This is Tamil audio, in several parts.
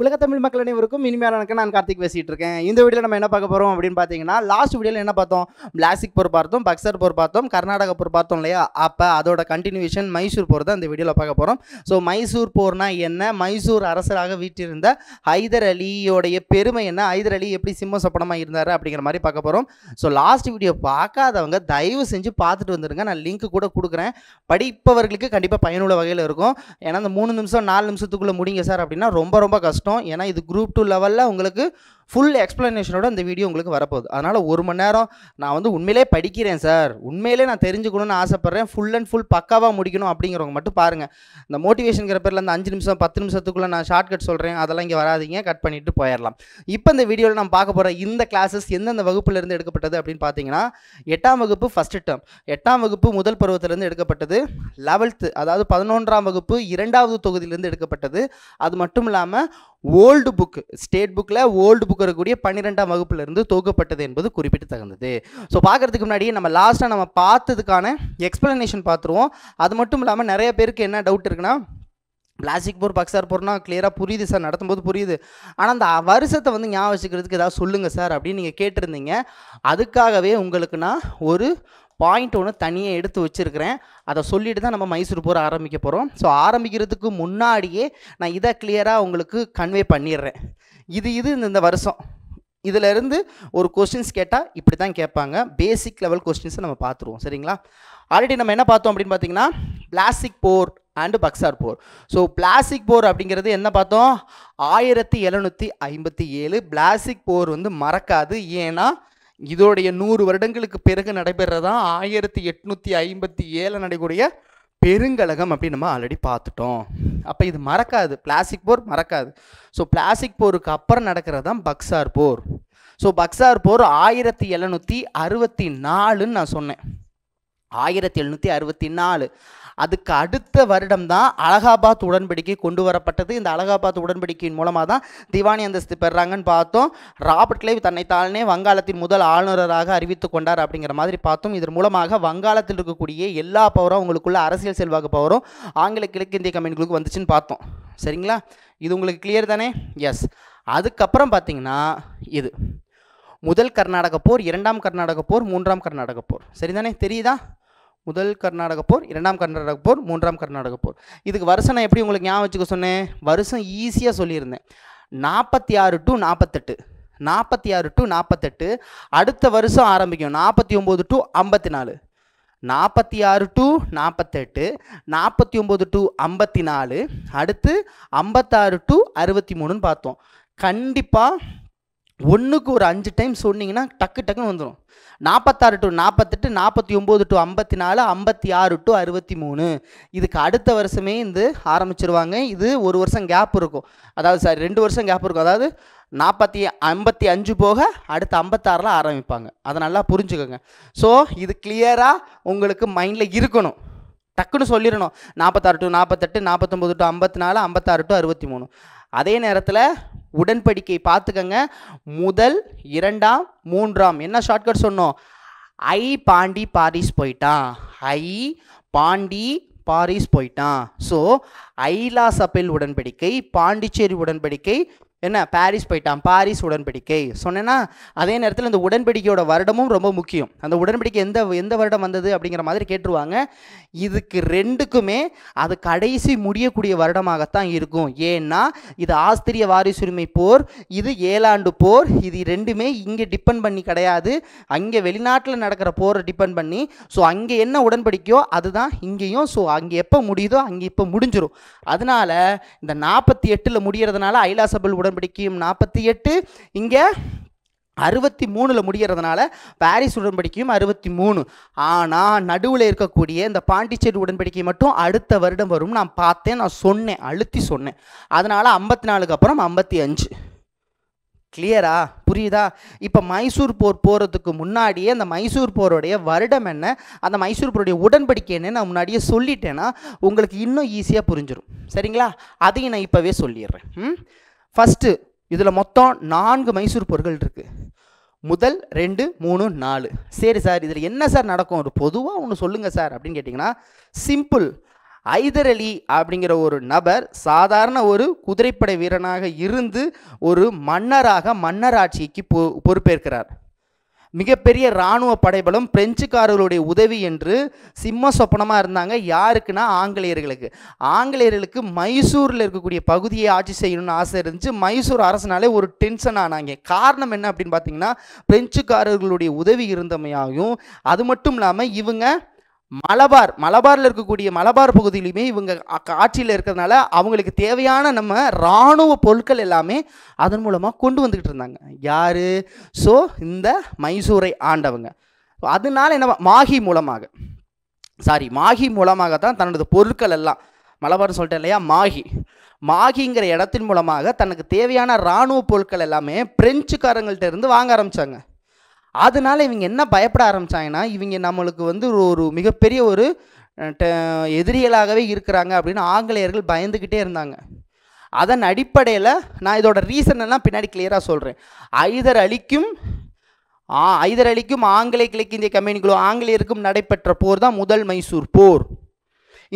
உலக தமிழ் மக்கள் அனைவருக்கும் இனிமையான வணக்கம் நான் கார்த்திக் பேசிகிட்டு இருக்கேன் இந்த வீடியோவில் நம்ம என்ன பார்க்க போகிறோம் அப்படின்னு பார்த்தீங்கன்னா லாஸ்ட் வீடியோவில் என்ன பார்த்தோம் பிளாஸ்டிக் போர் பார்த்தோம் பக்சர் போர் பார்த்தோம் கர்நாடகா போர் பார்த்தோம் இல்லையா அப்போ அதோட கண்டினியூஷன் மைசூர் போர் தான் இந்த வீடியோவில் பார்க்க போகிறோம் ஸோ மைசூர் போர்னா என்ன மைசூர் அரசராக வீட்டிருந்த ஹைதர் அலியோடைய பெருமை என்ன ஹைதர் அலி எப்படி சிம்ம சொப்பனமாக இருந்தார் அப்படிங்கிற மாதிரி பார்க்க போகிறோம் ஸோ லாஸ்ட் வீடியோ பார்க்காதவங்க தயவு செஞ்சு பார்த்துட்டு வந்துருங்க நான் லிங்க் கூட கொடுக்குறேன் படிப்பவர்களுக்கு கண்டிப்பாக பயனுள்ள வகையில் இருக்கும் ஏன்னா அந்த மூணு நிமிஷம் நாலு நிமிஷத்துக்குள்ளே முடிங்க சார் அப்படின்னா ரொம்ப ரொம்ப கஷ்டம் கஷ்டம் ஏன்னா இது குரூப் டூ லெவலில் உங்களுக்கு ஃபுல் எக்ஸ்ப்ளனேஷனோட இந்த வீடியோ உங்களுக்கு வரப்போகுது அதனால் ஒரு மணி நேரம் நான் வந்து உண்மையிலே படிக்கிறேன் சார் உண்மையிலே நான் தெரிஞ்சுக்கணும்னு ஆசைப்பட்றேன் ஃபுல் அண்ட் ஃபுல் பக்காவாக முடிக்கணும் அப்படிங்கிறவங்க மட்டும் பாருங்கள் இந்த மோட்டிவேஷனுங்கிற பேரில் அந்த அஞ்சு நிமிஷம் பத்து நிமிஷத்துக்குள்ளே நான் ஷார்ட் கட் சொல்கிறேன் அதெல்லாம் இங்கே வராதிங்க கட் பண்ணிவிட்டு போயிடலாம் இப்போ இந்த வீடியோவில் நம்ம பார்க்க போகிற இந்த கிளாஸஸ் எந்தெந்த வகுப்புலேருந்து எடுக்கப்பட்டது அப்படின்னு பார்த்தீங்கன்னா எட்டாம் வகுப்பு ஃபஸ்ட்டு டேம் எட்டாம் வகுப்பு முதல் பருவத்திலேருந்து எடுக்கப்பட்டது லெவல்த்து அதாவது பதினொன்றாம் வகுப்பு இரண்டாவது தொகுதியிலேருந்து எடுக்கப்பட்டது அது மட்டும் இல்லாமல் ஓல்டு புக்கு ஸ்டேட் புக்கில் ஓல்டு புக் தொகுக்கக்கூடிய பன்னிரெண்டாம் இருந்து தொகுக்கப்பட்டது என்பது குறிப்பிட்டு தகுந்தது ஸோ பார்க்கறதுக்கு முன்னாடி நம்ம லாஸ்ட்டாக நம்ம பார்த்ததுக்கான எக்ஸ்பிளனேஷன் பார்த்துருவோம் அது மட்டும் இல்லாமல் நிறைய பேருக்கு என்ன டவுட் இருக்குன்னா பிளாஸ்டிக் போர் பக்ஸார் போர்னா கிளியராக புரியுது சார் நடத்தும்போது புரியுது ஆனால் அந்த வருஷத்தை வந்து ஞாபகம் வச்சுக்கிறதுக்கு ஏதாவது சொல்லுங்கள் சார் அப்படின்னு நீங்கள் கேட்டிருந்தீங்க அதுக்காகவே உங்களுக்கு நான் ஒரு பாயிண்ட் ஒன்று தனியாக எடுத்து வச்சுருக்கிறேன் அதை சொல்லிட்டு தான் நம்ம மைசூர் போர் ஆரம்பிக்க போகிறோம் ஸோ ஆரம்பிக்கிறதுக்கு முன்னாடியே நான் இதை கிளியராக உங்களுக்கு கன்வே பண்ணிடுறேன் இது இது இந்த வருஷம் இதிலேருந்து ஒரு கொஸ்டின்ஸ் கேட்டால் இப்படி தான் கேட்பாங்க பேசிக் லெவல் கொஸ்டின்ஸை நம்ம பார்த்துருவோம் சரிங்களா ஆல்ரெடி நம்ம என்ன பார்த்தோம் அப்படின்னு பார்த்தீங்கன்னா பிளாஸ்டிக் போர் அண்டு பக்சார் போர் ஸோ பிளாஸ்டிக் போர் அப்படிங்கிறது என்ன பார்த்தோம் ஆயிரத்தி எழுநூற்றி ஐம்பத்தி ஏழு பிளாஸ்டிக் போர் வந்து மறக்காது ஏன்னா இதோடைய நூறு வருடங்களுக்கு பிறகு நடைபெறதான் ஆயிரத்தி எட்நூற்றி ஐம்பத்தி ஏழில் நடைபெறக்கூடிய பெருங்கலகம் அப்படின்னு நம்ம ஆல்ரெடி பார்த்துட்டோம் அப்போ இது மறக்காது பிளாஸ்டிக் போர் மறக்காது ஸோ பிளாஸ்டிக் போருக்கு அப்புறம் நடக்கிறது தான் பக்சார் போர் ஸோ பக்சார் போர் ஆயிரத்தி எழுநூற்றி அறுபத்தி நாலுன்னு நான் சொன்னேன் ஆயிரத்தி எழுநூற்றி அறுபத்தி நாலு அதுக்கு அடுத்த வருடம் தான் அலகாபாத் உடன்படிக்கை கொண்டு வரப்பட்டது இந்த அலகாபாத் உடன்படிக்கையின் மூலமாக தான் திவானி அந்தஸ்து பெறாங்கன்னு பார்த்தோம் ராபர்ட் கிளைவ் தன்னைத்தானே வங்காளத்தின் முதல் ஆளுநராக அறிவித்து கொண்டார் அப்படிங்கிற மாதிரி பார்த்தோம் இதன் மூலமாக வங்காளத்தில் இருக்கக்கூடிய எல்லா பவரும் உங்களுக்குள்ள அரசியல் செல்வாக்கு பவரும் ஆங்கில கிழக்கிந்திய கம்யூனிகளுக்கு வந்துச்சுன்னு பார்த்தோம் சரிங்களா இது உங்களுக்கு கிளியர் தானே எஸ் அதுக்கப்புறம் பார்த்தீங்கன்னா இது முதல் கர்நாடக போர் இரண்டாம் கர்நாடக போர் மூன்றாம் கர்நாடக போர் சரிதானே தெரியுதா முதல் கர்நாடக போர் இரண்டாம் கர்நாடக போர் மூன்றாம் கர்நாடக போர் இதுக்கு வருஷம் நான் எப்படி உங்களுக்கு ஞாபகம் வச்சுக்க சொன்னேன் வருஷம் ஈஸியாக சொல்லியிருந்தேன் நாற்பத்தி ஆறு டு நாற்பத்தெட்டு நாற்பத்தி ஆறு டு நாற்பத்தெட்டு அடுத்த வருஷம் ஆரம்பிக்கும் நாற்பத்தி ஒம்பது டு ஐம்பத்தி நாலு நாற்பத்தி ஆறு டு நாற்பத்தெட்டு நாற்பத்தி ஒம்பது டு ஐம்பத்தி நாலு அடுத்து ஐம்பத்தாறு டு அறுபத்தி மூணுன்னு பார்த்தோம் கண்டிப்பாக ஒன்றுக்கு ஒரு அஞ்சு டைம் சொன்னீங்கன்னா டக்கு டக்குன்னு வந்துடும் நாற்பத்தாறு டு நாற்பத்தெட்டு நாற்பத்தி ஒம்பது டு ஐம்பத்தி நாலு ஐம்பத்தி ஆறு டு அறுபத்தி மூணு இதுக்கு அடுத்த வருஷமே இது ஆரம்பிச்சிருவாங்க இது ஒரு வருஷம் கேப் இருக்கும் அதாவது சாரி ரெண்டு வருஷம் கேப் இருக்கும் அதாவது நாற்பத்தி ஐம்பத்தி அஞ்சு போக அடுத்து ஐம்பத்தாறில் ஆரம்பிப்பாங்க அதை நல்லா புரிஞ்சுக்கோங்க ஸோ இது கிளியராக உங்களுக்கு மைண்டில் இருக்கணும் டக்குன்னு சொல்லிடணும் நாற்பத்தாறு டு நாற்பத்தெட்டு நாற்பத்தொம்பது டு ஐம்பத்தி நாலு ஐம்பத்தாறு டு அறுபத்தி மூணு அதே நேரத்தில் உடன்படிக்கை பார்த்துக்கங்க முதல் இரண்டாம் மூன்றாம் என்ன ஷார்ட்கட் சொன்னோம் ஐ பாண்டி பாரிஸ் போயிட்டான் ஐ பாண்டி பாரிஸ் போயிட்டான் ஸோ ஐலா சபில் உடன்படிக்கை பாண்டிச்சேரி உடன்படிக்கை என்ன பாரிஸ் போயிட்டான் பாரிஸ் உடன்படிக்கை சொன்னேன்னா அதே நேரத்தில் இந்த உடன்படிக்கையோட வருடமும் ரொம்ப முக்கியம் அந்த உடன்படிக்கை எந்த எந்த வருடம் வந்தது அப்படிங்கிற மாதிரி கேட்டுருவாங்க இதுக்கு ரெண்டுக்குமே அது கடைசி முடியக்கூடிய வருடமாகத்தான் இருக்கும் ஏன்னா இது ஆஸ்திரிய வாரிசுரிமை போர் இது ஏழாண்டு போர் இது ரெண்டுமே இங்கே டிபெண்ட் பண்ணி கிடையாது அங்கே வெளிநாட்டில் நடக்கிற போரை டிபெண்ட் பண்ணி ஸோ அங்கே என்ன உடன்படிக்கையோ அதுதான் இங்கேயும் ஸோ அங்கே எப்போ முடியுதோ அங்கே இப்போ முடிஞ்சிடும் அதனால் இந்த நாற்பத்தி எட்டில் முடிகிறதுனால ஐலாசபிள் உடன் உடன்படிக்கையும் நாற்பத்தி எட்டு இங்கே அறுபத்தி மூணில் முடிகிறதுனால பாரிஸ் உடன்படிக்கையும் அறுபத்தி மூணு ஆனால் நடுவில் இருக்கக்கூடிய இந்த பாண்டிச்சேரி உடன்படிக்கை மட்டும் அடுத்த வருடம் வரும் நான் பார்த்தேன் நான் சொன்னேன் அழுத்தி சொன்னேன் அதனால் ஐம்பத்தி நாலுக்கு அப்புறம் ஐம்பத்தி அஞ்சு கிளியரா புரியுதா இப்போ மைசூர் போர் போகிறதுக்கு முன்னாடியே அந்த மைசூர் போருடைய வருடம் என்ன அந்த மைசூர் போருடைய உடன்படிக்கை என்ன நான் முன்னாடியே சொல்லிட்டேன்னா உங்களுக்கு இன்னும் ஈஸியாக புரிஞ்சிடும் சரிங்களா அதையும் நான் இப்போவே சொல்லிடுறேன் ம் ஃபஸ்ட்டு இதில் மொத்தம் நான்கு மைசூர் பொருட்கள் இருக்குது முதல் ரெண்டு மூணு நாலு சரி சார் இதில் என்ன சார் நடக்கும் ஒரு பொதுவாக ஒன்று சொல்லுங்கள் சார் அப்படின்னு கேட்டிங்கன்னா சிம்பிள் ஐதர் அலி அப்படிங்கிற ஒரு நபர் சாதாரண ஒரு குதிரைப்படை வீரனாக இருந்து ஒரு மன்னராக மன்னர் ஆட்சிக்கு பொ பொறுப்பேற்கிறார் மிகப்பெரிய இராணுவ படைபலம் பிரெஞ்சுக்காரர்களுடைய உதவி என்று சிம்ம சொப்பனமாக இருந்தாங்க யாருக்குன்னா ஆங்கிலேயர்களுக்கு ஆங்கிலேயர்களுக்கு மைசூரில் இருக்கக்கூடிய பகுதியை ஆட்சி செய்யணும்னு ஆசை இருந்துச்சு மைசூர் அரசனாலே ஒரு டென்ஷன் ஆனாங்க காரணம் என்ன அப்படின்னு பார்த்தீங்கன்னா பிரெஞ்சுக்காரர்களுடைய உதவி இருந்தமையாகும் அது மட்டும் இல்லாமல் இவங்க மலபார் மலபாரில் இருக்கக்கூடிய மலபார் பகுதியிலுமே இவங்க ஆட்சியில் இருக்கிறதுனால அவங்களுக்கு தேவையான நம்ம இராணுவ பொருட்கள் எல்லாமே அதன் மூலமாக கொண்டு வந்துக்கிட்டு இருந்தாங்க யார் ஸோ இந்த மைசூரை ஆண்டவங்க அதனால என்ன மாகி மூலமாக சாரி மாகி மூலமாக தான் தன்னோட பொருட்கள் எல்லாம் மலபார்னு சொல்லிட்டேன் இல்லையா மாகி மாகிங்கிற இடத்தின் மூலமாக தனக்கு தேவையான இராணுவ பொருட்கள் எல்லாமே பிரெஞ்சுக்காரங்கள்ட்ட இருந்து வாங்க ஆரம்பித்தாங்க அதனால இவங்க என்ன பயப்பட ஆரம்பித்தாங்கன்னா இவங்க நம்மளுக்கு வந்து ஒரு மிகப்பெரிய ஒரு எதிரிகளாகவே இருக்கிறாங்க அப்படின்னு ஆங்கிலேயர்கள் பயந்துக்கிட்டே இருந்தாங்க அதன் அடிப்படையில் நான் இதோட ரீசன் எல்லாம் பின்னாடி கிளியராக சொல்கிறேன் ஐதர் அளிக்கும் ஐதர் ஆங்கிலே ஆங்கிலேய கிழக்கிந்திய கம்பெனிகளும் ஆங்கிலேயருக்கும் நடைபெற்ற போர் தான் முதல் மைசூர் போர்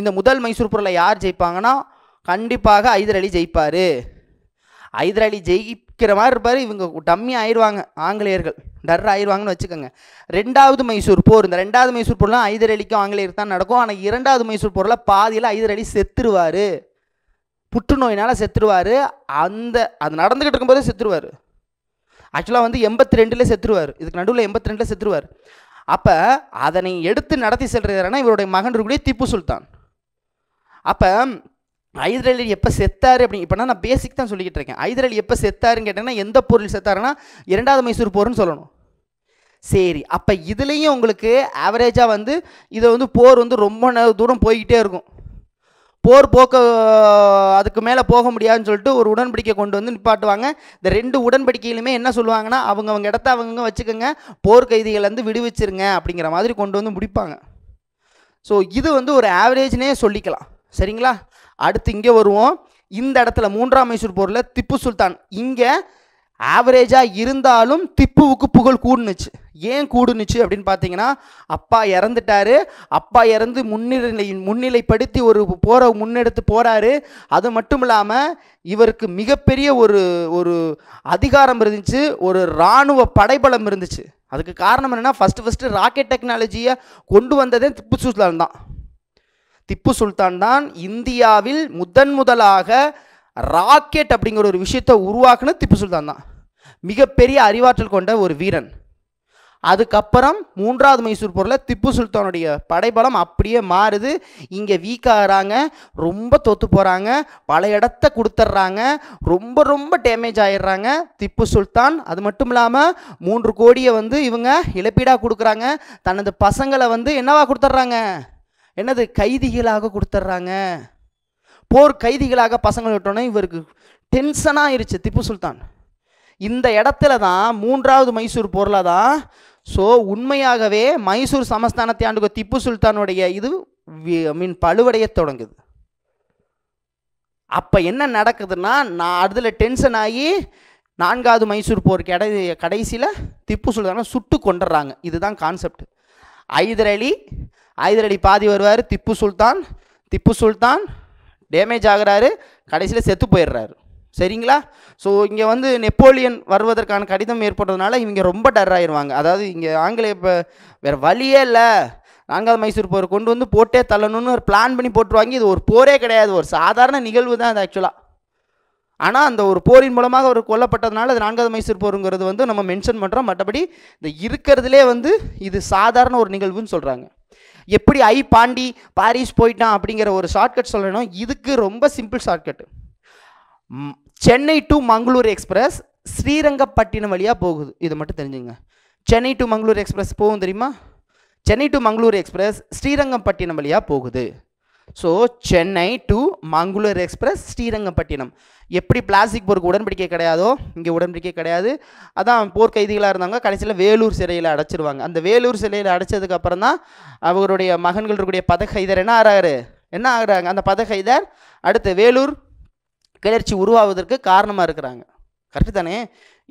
இந்த முதல் மைசூர் போரில் யார் ஜெயிப்பாங்கன்னா கண்டிப்பாக ஐதர் அலி ஜெயிப்பார் ஐதர் அலி ஜெயிக்கிற மாதிரி இருப்பார் இவங்க டம்மி ஆயிடுவாங்க ஆங்கிலேயர்கள் டர் ஆயிடுவாங்கன்னு வச்சுக்கோங்க ரெண்டாவது மைசூர் போர் இந்த ரெண்டாவது மைசூர் போர்லாம் அலிக்கும் ஆங்கிலேயர் தான் நடக்கும் ஆனால் இரண்டாவது மைசூர் போரில் பாதியில் ஐதர் அலி செத்துருவார் புற்றுநோயினால் செத்துருவார் அந்த அது நடந்துக்கிட்டு இருக்கும்போதே செத்துருவார் ஆக்சுவலாக வந்து எண்பத்தி ரெண்டில் செத்துருவார் இதுக்கு நடுவில் எண்பத்தி ரெண்டில் செத்துருவார் அப்போ அதனை எடுத்து நடத்தி செல்றதுனா இவருடைய மகன் இருக்கக்கூடிய திப்பு சுல்தான் அப்போ அலி எப்போ செத்தார் அப்படின்னு இப்போ நான் பேசிக் தான் சொல்லிக்கிட்டு இருக்கேன் அலி எப்போ செத்தாருன்னு கேட்டேன்னா எந்த பொருள் செத்தாருன்னா இரண்டாவது மைசூர் போர்னு சொல்லணும் சரி அப்போ இதுலேயும் உங்களுக்கு ஆவரேஜாக வந்து இதை வந்து போர் வந்து ரொம்ப தூரம் போய்கிட்டே இருக்கும் போர் போக்க அதுக்கு மேலே போக முடியாதுன்னு சொல்லிட்டு ஒரு உடன்படிக்கை கொண்டு வந்து நிப்பாட்டுவாங்க இந்த ரெண்டு உடன்படிக்கையிலுமே என்ன சொல்லுவாங்கன்னா அவங்க இடத்த அவங்கவுங்க வச்சுக்கோங்க போர் கைதிகள்லேருந்து விடுவிச்சிருங்க அப்படிங்கிற மாதிரி கொண்டு வந்து முடிப்பாங்க ஸோ இது வந்து ஒரு ஆவரேஜ்னே சொல்லிக்கலாம் சரிங்களா அடுத்து இங்கே வருவோம் இந்த இடத்துல மூன்றாம் மைசூர் போரில் திப்பு சுல்தான் இங்கே ஆவரேஜாக இருந்தாலும் திப்புவுக்கு புகழ் கூடுனுச்சு ஏன் கூடுனுச்சு அப்படின்னு பார்த்தீங்கன்னா அப்பா இறந்துட்டாரு அப்பா இறந்து முன்னிலை முன்னிலைப்படுத்தி ஒரு போகிற முன்னெடுத்து போகிறாரு அது மட்டும் இல்லாமல் இவருக்கு மிகப்பெரிய ஒரு ஒரு அதிகாரம் இருந்துச்சு ஒரு இராணுவ படைபலம் இருந்துச்சு அதுக்கு காரணம் என்னென்னா ஃபஸ்ட்டு ஃபஸ்ட்டு ராக்கெட் டெக்னாலஜியை கொண்டு வந்ததே திப்பு சுல்தான் தான் திப்பு சுல்தான் தான் இந்தியாவில் முதன் முதலாக ராக்கெட் அப்படிங்கிற ஒரு விஷயத்தை உருவாக்குனது திப்பு சுல்தான் தான் மிகப்பெரிய அறிவாற்றல் கொண்ட ஒரு வீரன் அதுக்கப்புறம் மூன்றாவது மைசூர் போரில் திப்பு சுல்தானுடைய படைபலம் அப்படியே மாறுது இங்கே வீக்காகிறாங்க ரொம்ப தோற்று போகிறாங்க பல இடத்த கொடுத்துட்றாங்க ரொம்ப ரொம்ப டேமேஜ் ஆகிடுறாங்க திப்பு சுல்தான் அது மட்டும் இல்லாமல் மூன்று கோடியை வந்து இவங்க இழப்பீடாக கொடுக்குறாங்க தனது பசங்களை வந்து என்னவா கொடுத்துட்றாங்க என்னது கைதிகளாக கொடுத்துட்றாங்க போர் கைதிகளாக பசங்களை விட்டோன்னே இவருக்கு டென்ஷனாக ஆயிடுச்சு திப்பு சுல்தான் இந்த இடத்துல தான் மூன்றாவது மைசூர் போரில் தான் ஸோ உண்மையாகவே மைசூர் சமஸ்தானத்தை ஆண்டுக திப்பு சுல்தானுடைய இது ஐ மீன் பழுவடைய தொடங்குது அப்போ என்ன நடக்குதுன்னா நான் அதில் டென்ஷன் ஆகி நான்காவது மைசூர் போர் கடை கடைசியில் திப்பு சுல்தானை சுட்டு கொண்டுடுறாங்க இதுதான் கான்செப்ட் ஐதரலி ஐதரலி பாதி வருவார் திப்பு சுல்தான் திப்பு சுல்தான் டேமேஜ் ஆகிறாரு கடைசியில் செத்து போயிடுறாரு சரிங்களா ஸோ இங்கே வந்து நெப்போலியன் வருவதற்கான கடிதம் ஏற்படுறதுனால இவங்க ரொம்ப டர் ஆயிடுவாங்க அதாவது இங்கே ஆங்கிலேய இப்போ வேறு வழியே இல்லை நான்காவது மைசூர் போர் கொண்டு வந்து போட்டே தள்ளணும்னு ஒரு பிளான் பண்ணி போட்டுருவாங்க இது ஒரு போரே கிடையாது ஒரு சாதாரண நிகழ்வு தான் அது ஆக்சுவலாக ஆனால் அந்த ஒரு போரின் மூலமாக அவர் கொல்லப்பட்டதுனால அது நான்காவது மைசூர் போருங்கிறது வந்து நம்ம மென்ஷன் பண்ணுறோம் மற்றபடி இந்த இருக்கிறதுலே வந்து இது சாதாரண ஒரு நிகழ்வுன்னு சொல்கிறாங்க எப்படி ஐ பாண்டி பாரிஸ் போயிட்டான் அப்படிங்கிற ஒரு ஷார்ட்கட் சொல்லணும் இதுக்கு ரொம்ப simple shortcut Chennai to Mangalore express Srirangapatnam வழியாக போகுது இது மட்டும் தெரிஞ்சுங்க சென்னை டு மங்களூர் எக்ஸ்பிரஸ் போகும் தெரியுமா சென்னை டு மங்களூர் எக்ஸ்பிரஸ் ஸ்ரீரங்கம்பட்டினம் வழியாக போகுது so Chennai to Mangalore express Srirangapatnam எப்படி பிளாஸ்டிக் போருக்கு உடன்படிக்கை கிடையாதோ இங்கே உடன்படிக்கை கிடையாது அதான் போர் கைதிகளாக இருந்தாங்க கடைசியில் வேலூர் சிறையில் அடைச்சிருவாங்க அந்த வேலூர் சிறையில் அடைச்சதுக்கப்புறம் தான் அவருடைய மகன்கள் இருக்கக்கூடிய பதகைதர் என்ன ஆகிறாரு என்ன ஆகிறாங்க அந்த பதகைதர் அடுத்து வேலூர் கிளர்ச்சி உருவாவதற்கு காரணமாக இருக்கிறாங்க கரெக்டு தானே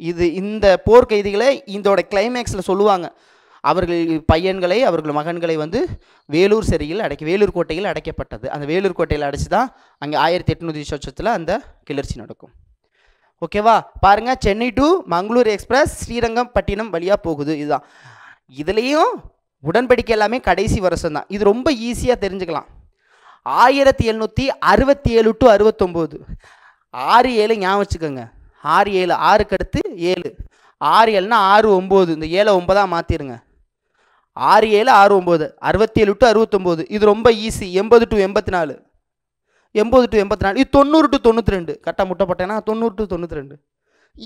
இது இந்த போர் கைதிகளை இதோட கிளைமேக்ஸில் சொல்லுவாங்க அவர்கள் பையன்களை அவர்கள் மகன்களை வந்து வேலூர் சிறையில் அடைக்க வேலூர் கோட்டையில் அடைக்கப்பட்டது அந்த வேலூர் கோட்டையில் அடைச்சி தான் அங்கே ஆயிரத்தி எட்நூற்றி சொச்சத்தில் அந்த கிளர்ச்சி நடக்கும் ஓகேவா பாருங்கள் Chennai to Mangalore express Srirangapatnam வழியாக போகுது இதுதான் இதுலேயும் உடன்படிக்கை எல்லாமே கடைசி வருஷம் தான் இது ரொம்ப ஈஸியாக தெரிஞ்சுக்கலாம் ஆயிரத்தி எழுநூற்றி அறுபத்தி ஏழு டு அறுபத்தொம்போது ஆறு ஏழு ஞாபகம் வச்சுக்கோங்க ஆறு ஏழு ஆறுக்கு அடுத்து ஏழு ஆறு ஏழுனா ஆறு ஒம்பது இந்த ஏழை ஒன்பதாக மாற்றிடுங்க ஆறு ஏழு ஆறு ஒம்பது ஏழு டு அறுபத்தொம்போது இது ரொம்ப ஈஸி எண்பது டு எண்பத்தி நாலு எண்பது டு எண்பத்தி நாலு இது தொண்ணூறு டு தொண்ணூற்றி ரெண்டு கரெக்டாக முட்டப்பட்டேன்னா தொண்ணூறு டு தொண்ணூற்றி ரெண்டு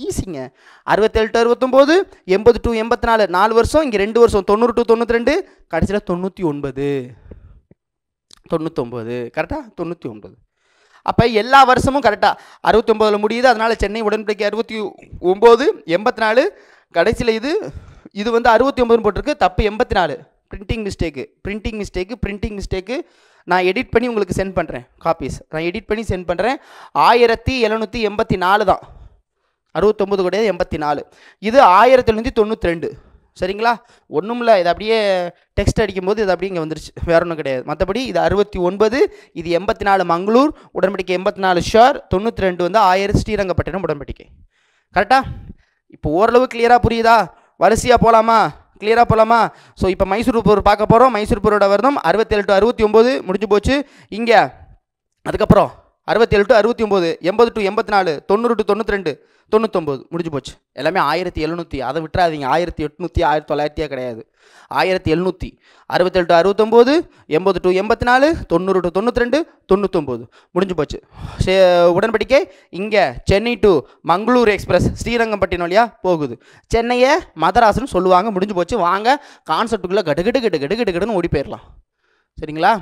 ஈஸிங்க அறுபத்தேழு டு அறுபத்தொம்போது எண்பது டு எண்பத்தி நாலு நாலு வருஷம் இங்கே ரெண்டு வருஷம் தொண்ணூறு டு தொண்ணூற்றி ரெண்டு கடைசியில் தொண்ணூற்றி ஒன்பது தொண்ணூத்தொம்பது கரெக்டாக தொண்ணூற்றி ஒன்பது அப்போ எல்லா வருஷமும் கரெக்டாக அறுபத்தொம்போதில் முடியுது அதனால் சென்னை உடன்படிக்கை அறுபத்தி ஒம்பது எண்பத்தி நாலு கடைசியில் இது இது வந்து அறுபத்தி ஒம்பது போட்டிருக்கு தப்பு எண்பத்தி நாலு printing mistake printing mistake printing mistake நான் எடிட் பண்ணி உங்களுக்கு சென்ட் பண்ணுறேன் காப்பீஸ் நான் எடிட் பண்ணி சென்ட் பண்ணுறேன் ஆயிரத்தி எழுநூற்றி எண்பத்தி நாலு தான் அறுபத்தொம்பது கிடையாது எண்பத்தி நாலு இது ஆயிரத்தி எழுநூற்றி தொண்ணூற்றி ரெண்டு சரிங்களா ஒன்றும் இல்லை இது அப்படியே டெக்ஸ்ட் அடிக்கும்போது இது அப்படியே இங்கே வந்துருச்சு வேற ஒன்றும் கிடையாது மற்றபடி இது அறுபத்தி ஒன்பது இது எண்பத்தி நாலு மங்களூர் உடன்படிக்கை எண்பத்தி நாலு ஷார் தொண்ணூற்றி ரெண்டு வந்து ஆயிரம் ஸ்ரீரங்கப்பட்டினம் உடன்படிக்கை கரெக்டாக இப்போ ஓரளவு கிளியராக புரியுதா வரிசையாக போகலாமா கிளியராக போகலாமா ஸோ இப்போ மைசூர் பொருள் பார்க்க போகிறோம் மைசூர் போரோட வருடம் அறுபத்தேழு டு அறுபத்தி ஒம்பது முடிஞ்சு போச்சு இங்கே அதுக்கப்புறம் அறுபத்தேழு டு அறுபத்தி ஒம்பது எண்பது டு எண்பத்தி நாலு தொண்ணூறு டு தொண்ணூற்றி ரெண்டு தொண்ணூற்றொம்பது முடிஞ்சு போச்சு எல்லாமே ஆயிரத்தி எழுநூற்றி அதை விட்டுறாதீங்க ஆயிரத்தி எட்நூற்றி ஆயிரத்தி தொள்ளாயிரத்தியாக கிடையாது ஆயிரத்தி எழுநூற்றி அறுபத்தேழு டு அறுபத்தொம்போது எண்பது டு எண்பத்தி நாலு தொண்ணூறு டு தொண்ணூற்றி ரெண்டு தொண்ணூற்றொம்போது முடிஞ்சு போச்சு உடன்படிக்கை இங்கே சென்னை டு மங்களூர் எக்ஸ்பிரஸ் ஸ்ரீரங்கம்பட்டினம் வழியாக போகுது சென்னையை மதராசுன்னு சொல்லுவாங்க முடிஞ்சு போச்சு வாங்க கான்செப்டுக்குள்ளே கட்டு கட்டு கட்டு கட்டு கட்டுன்னு ஓடி போயிடலாம் சரிங்களா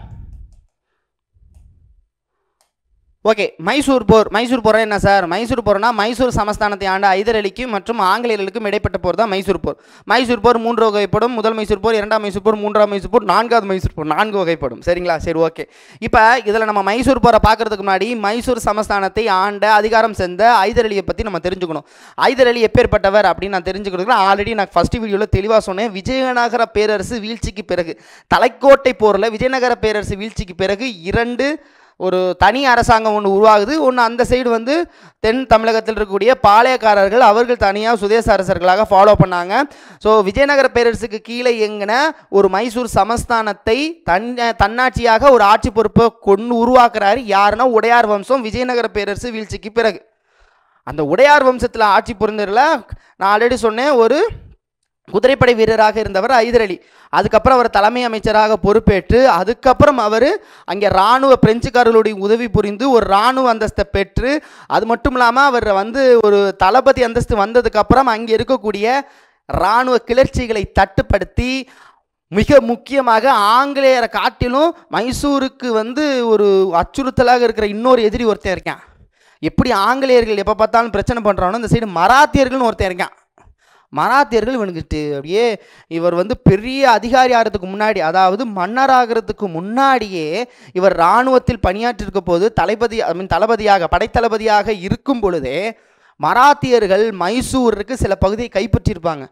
ஓகே மைசூர் போர் மைசூர் போர் என்ன சார் மைசூர் போர்னா மைசூர் சமஸ்தானத்தை ஆண்ட ஐதர் அலிக்கும் மற்றும் ஆங்கிலேயர்களுக்கும் இடைப்பட்ட போர் தான் மைசூர் போர் மைசூர் போர் மூன்று வகைப்படும் முதல் மைசூர் போர் இரண்டாம் மைசூர் போர் மூன்றாம் மைசூர் போர் நான்காவது மைசூர் போர் நான்கு வகைப்படும் சரிங்களா சரி ஓகே இப்போ இதில் நம்ம மைசூர் போரை பார்க்கறதுக்கு முன்னாடி மைசூர் சமஸ்தானத்தை ஆண்ட அதிகாரம் செஞ்ச ஐதர் அலியை பற்றி நம்ம தெரிஞ்சுக்கணும் ஐதர் அலி எப்பேற்பட்டவர் அப்படின்னு நான் தெரிஞ்சுக்கிறதுக்கு ஆல்ரெடி நான் ஃபஸ்ட்டு வீடியோவில் தெளிவாக சொன்னேன் விஜயநகர பேரரசு வீழ்ச்சிக்கு பிறகு தலைக்கோட்டை போரில் விஜயநகர பேரரசு வீழ்ச்சிக்கு பிறகு இரண்டு ஒரு தனி அரசாங்கம் ஒன்று உருவாகுது ஒன்று அந்த சைடு வந்து தென் தமிழகத்தில் இருக்கக்கூடிய பாளையக்காரர்கள் அவர்கள் தனியாக சுதேச அரசர்களாக ஃபாலோ பண்ணாங்க ஸோ விஜயநகர பேரரசுக்கு கீழே இயங்கின ஒரு மைசூர் சமஸ்தானத்தை தன் தன்னாட்சியாக ஒரு ஆட்சி பொறுப்பை கொண்டு உருவாக்குறாரு யாருன்னா உடையார் வம்சம் விஜயநகர பேரரசு வீழ்ச்சிக்கு பிறகு அந்த உடையார் வம்சத்தில் ஆட்சி புரிந்ததில் நான் ஆல்ரெடி சொன்னேன் ஒரு குதிரைப்படை வீரராக இருந்தவர் ஐதர் அலி அதுக்கப்புறம் அவர் தலைமை அமைச்சராக பொறுப்பேற்று அதுக்கப்புறம் அவர் அங்கே இராணுவ பிரெஞ்சுக்காரர்களுடைய உதவி புரிந்து ஒரு இராணுவ அந்தஸ்தை பெற்று அது மட்டும் இல்லாமல் அவர் வந்து ஒரு தளபதி அந்தஸ்து வந்ததுக்கப்புறம் அங்கே இருக்கக்கூடிய இராணுவ கிளர்ச்சிகளை தட்டுப்படுத்தி மிக முக்கியமாக ஆங்கிலேயரை காட்டிலும் மைசூருக்கு வந்து ஒரு அச்சுறுத்தலாக இருக்கிற இன்னொரு எதிரி ஒருத்தன் இருக்கான் எப்படி ஆங்கிலேயர்கள் எப்போ பார்த்தாலும் பிரச்சனை பண்ணுறானோ இந்த சைடு மராத்தியர்கள்னு ஒருத்தன் இருக்கான் மராத்தியர்கள் இவனுக்கு அப்படியே இவர் வந்து பெரிய அதிகாரி ஆகிறதுக்கு முன்னாடி அதாவது மன்னராகிறதுக்கு முன்னாடியே இவர் இராணுவத்தில் பணியாற்றிருக்க போது தளபதி ஐ மீன் தளபதியாக படைத்தளபதியாக இருக்கும் பொழுதே மராத்தியர்கள் மைசூருக்கு சில பகுதியை கைப்பற்றியிருப்பாங்க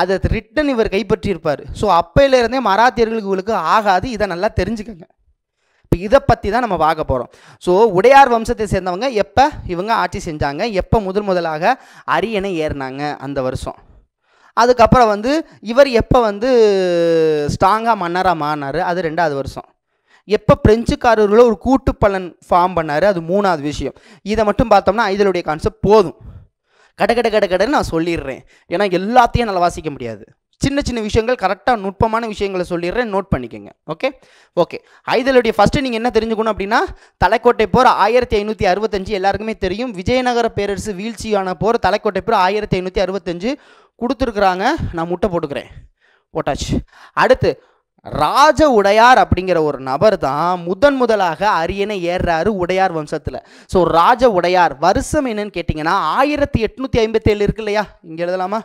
அதை ரிட்டன் இவர் கைப்பற்றியிருப்பார் ஸோ அப்பையிலேருந்தே மராத்தியர்களுக்கு இவங்களுக்கு ஆகாது இதை நல்லா தெரிஞ்சுக்கங்க இப்போ இதை பற்றி தான் நம்ம பார்க்க போகிறோம் ஸோ உடையார் வம்சத்தை சேர்ந்தவங்க எப்போ இவங்க ஆட்சி செஞ்சாங்க எப்போ முதல் முதலாக அரியணை ஏறினாங்க அந்த வருஷம் அதுக்கப்புறம் வந்து இவர் எப்போ வந்து ஸ்ட்ராங்காக மன்னராக மாறினார் அது ரெண்டாவது வருஷம் எப்போ பிரெஞ்சுக்காரர்களோ ஒரு கூட்டுப்பலன் ஃபார்ம் பண்ணார் அது மூணாவது விஷயம் இதை மட்டும் பார்த்தோம்னா இதழுடைய கான்செப்ட் போதும் கட கட கட கடை நான் சொல்லிடுறேன் ஏன்னா எல்லாத்தையும் நல்லா வாசிக்க முடியாது சின்ன சின்ன விஷயங்கள் கரெக்டாக நுட்பமான விஷயங்களை சொல்லிடுறேன் நோட் பண்ணிக்கோங்க ஓகே ஓகே ஐதலுடைய ஃபஸ்ட்டு நீங்கள் என்ன தெரிஞ்சுக்கணும் அப்படின்னா தலைக்கோட்டை போர் ஆயிரத்தி ஐநூற்றி அறுபத்தஞ்சு எல்லாருக்குமே தெரியும் விஜயநகர பேரரசு வீழ்ச்சியான போர் தலைக்கோட்டை போர் ஆயிரத்தி ஐநூற்றி அறுபத்தஞ்சு கொடுத்துருக்குறாங்க நான் முட்டை போட்டுக்கிறேன் போட்டாச்சு அடுத்து ராஜ உடையார் அப்படிங்கிற ஒரு நபர் தான் முதன் முதலாக அரியணை ஏறுறாரு உடையார் வம்சத்தில் ஸோ ராஜ உடையார் வருஷம் என்னன்னு கேட்டிங்கன்னா ஆயிரத்தி எட்நூற்றி ஐம்பத்தேழு இருக்கு இல்லையா இங்கே எழுதலாமா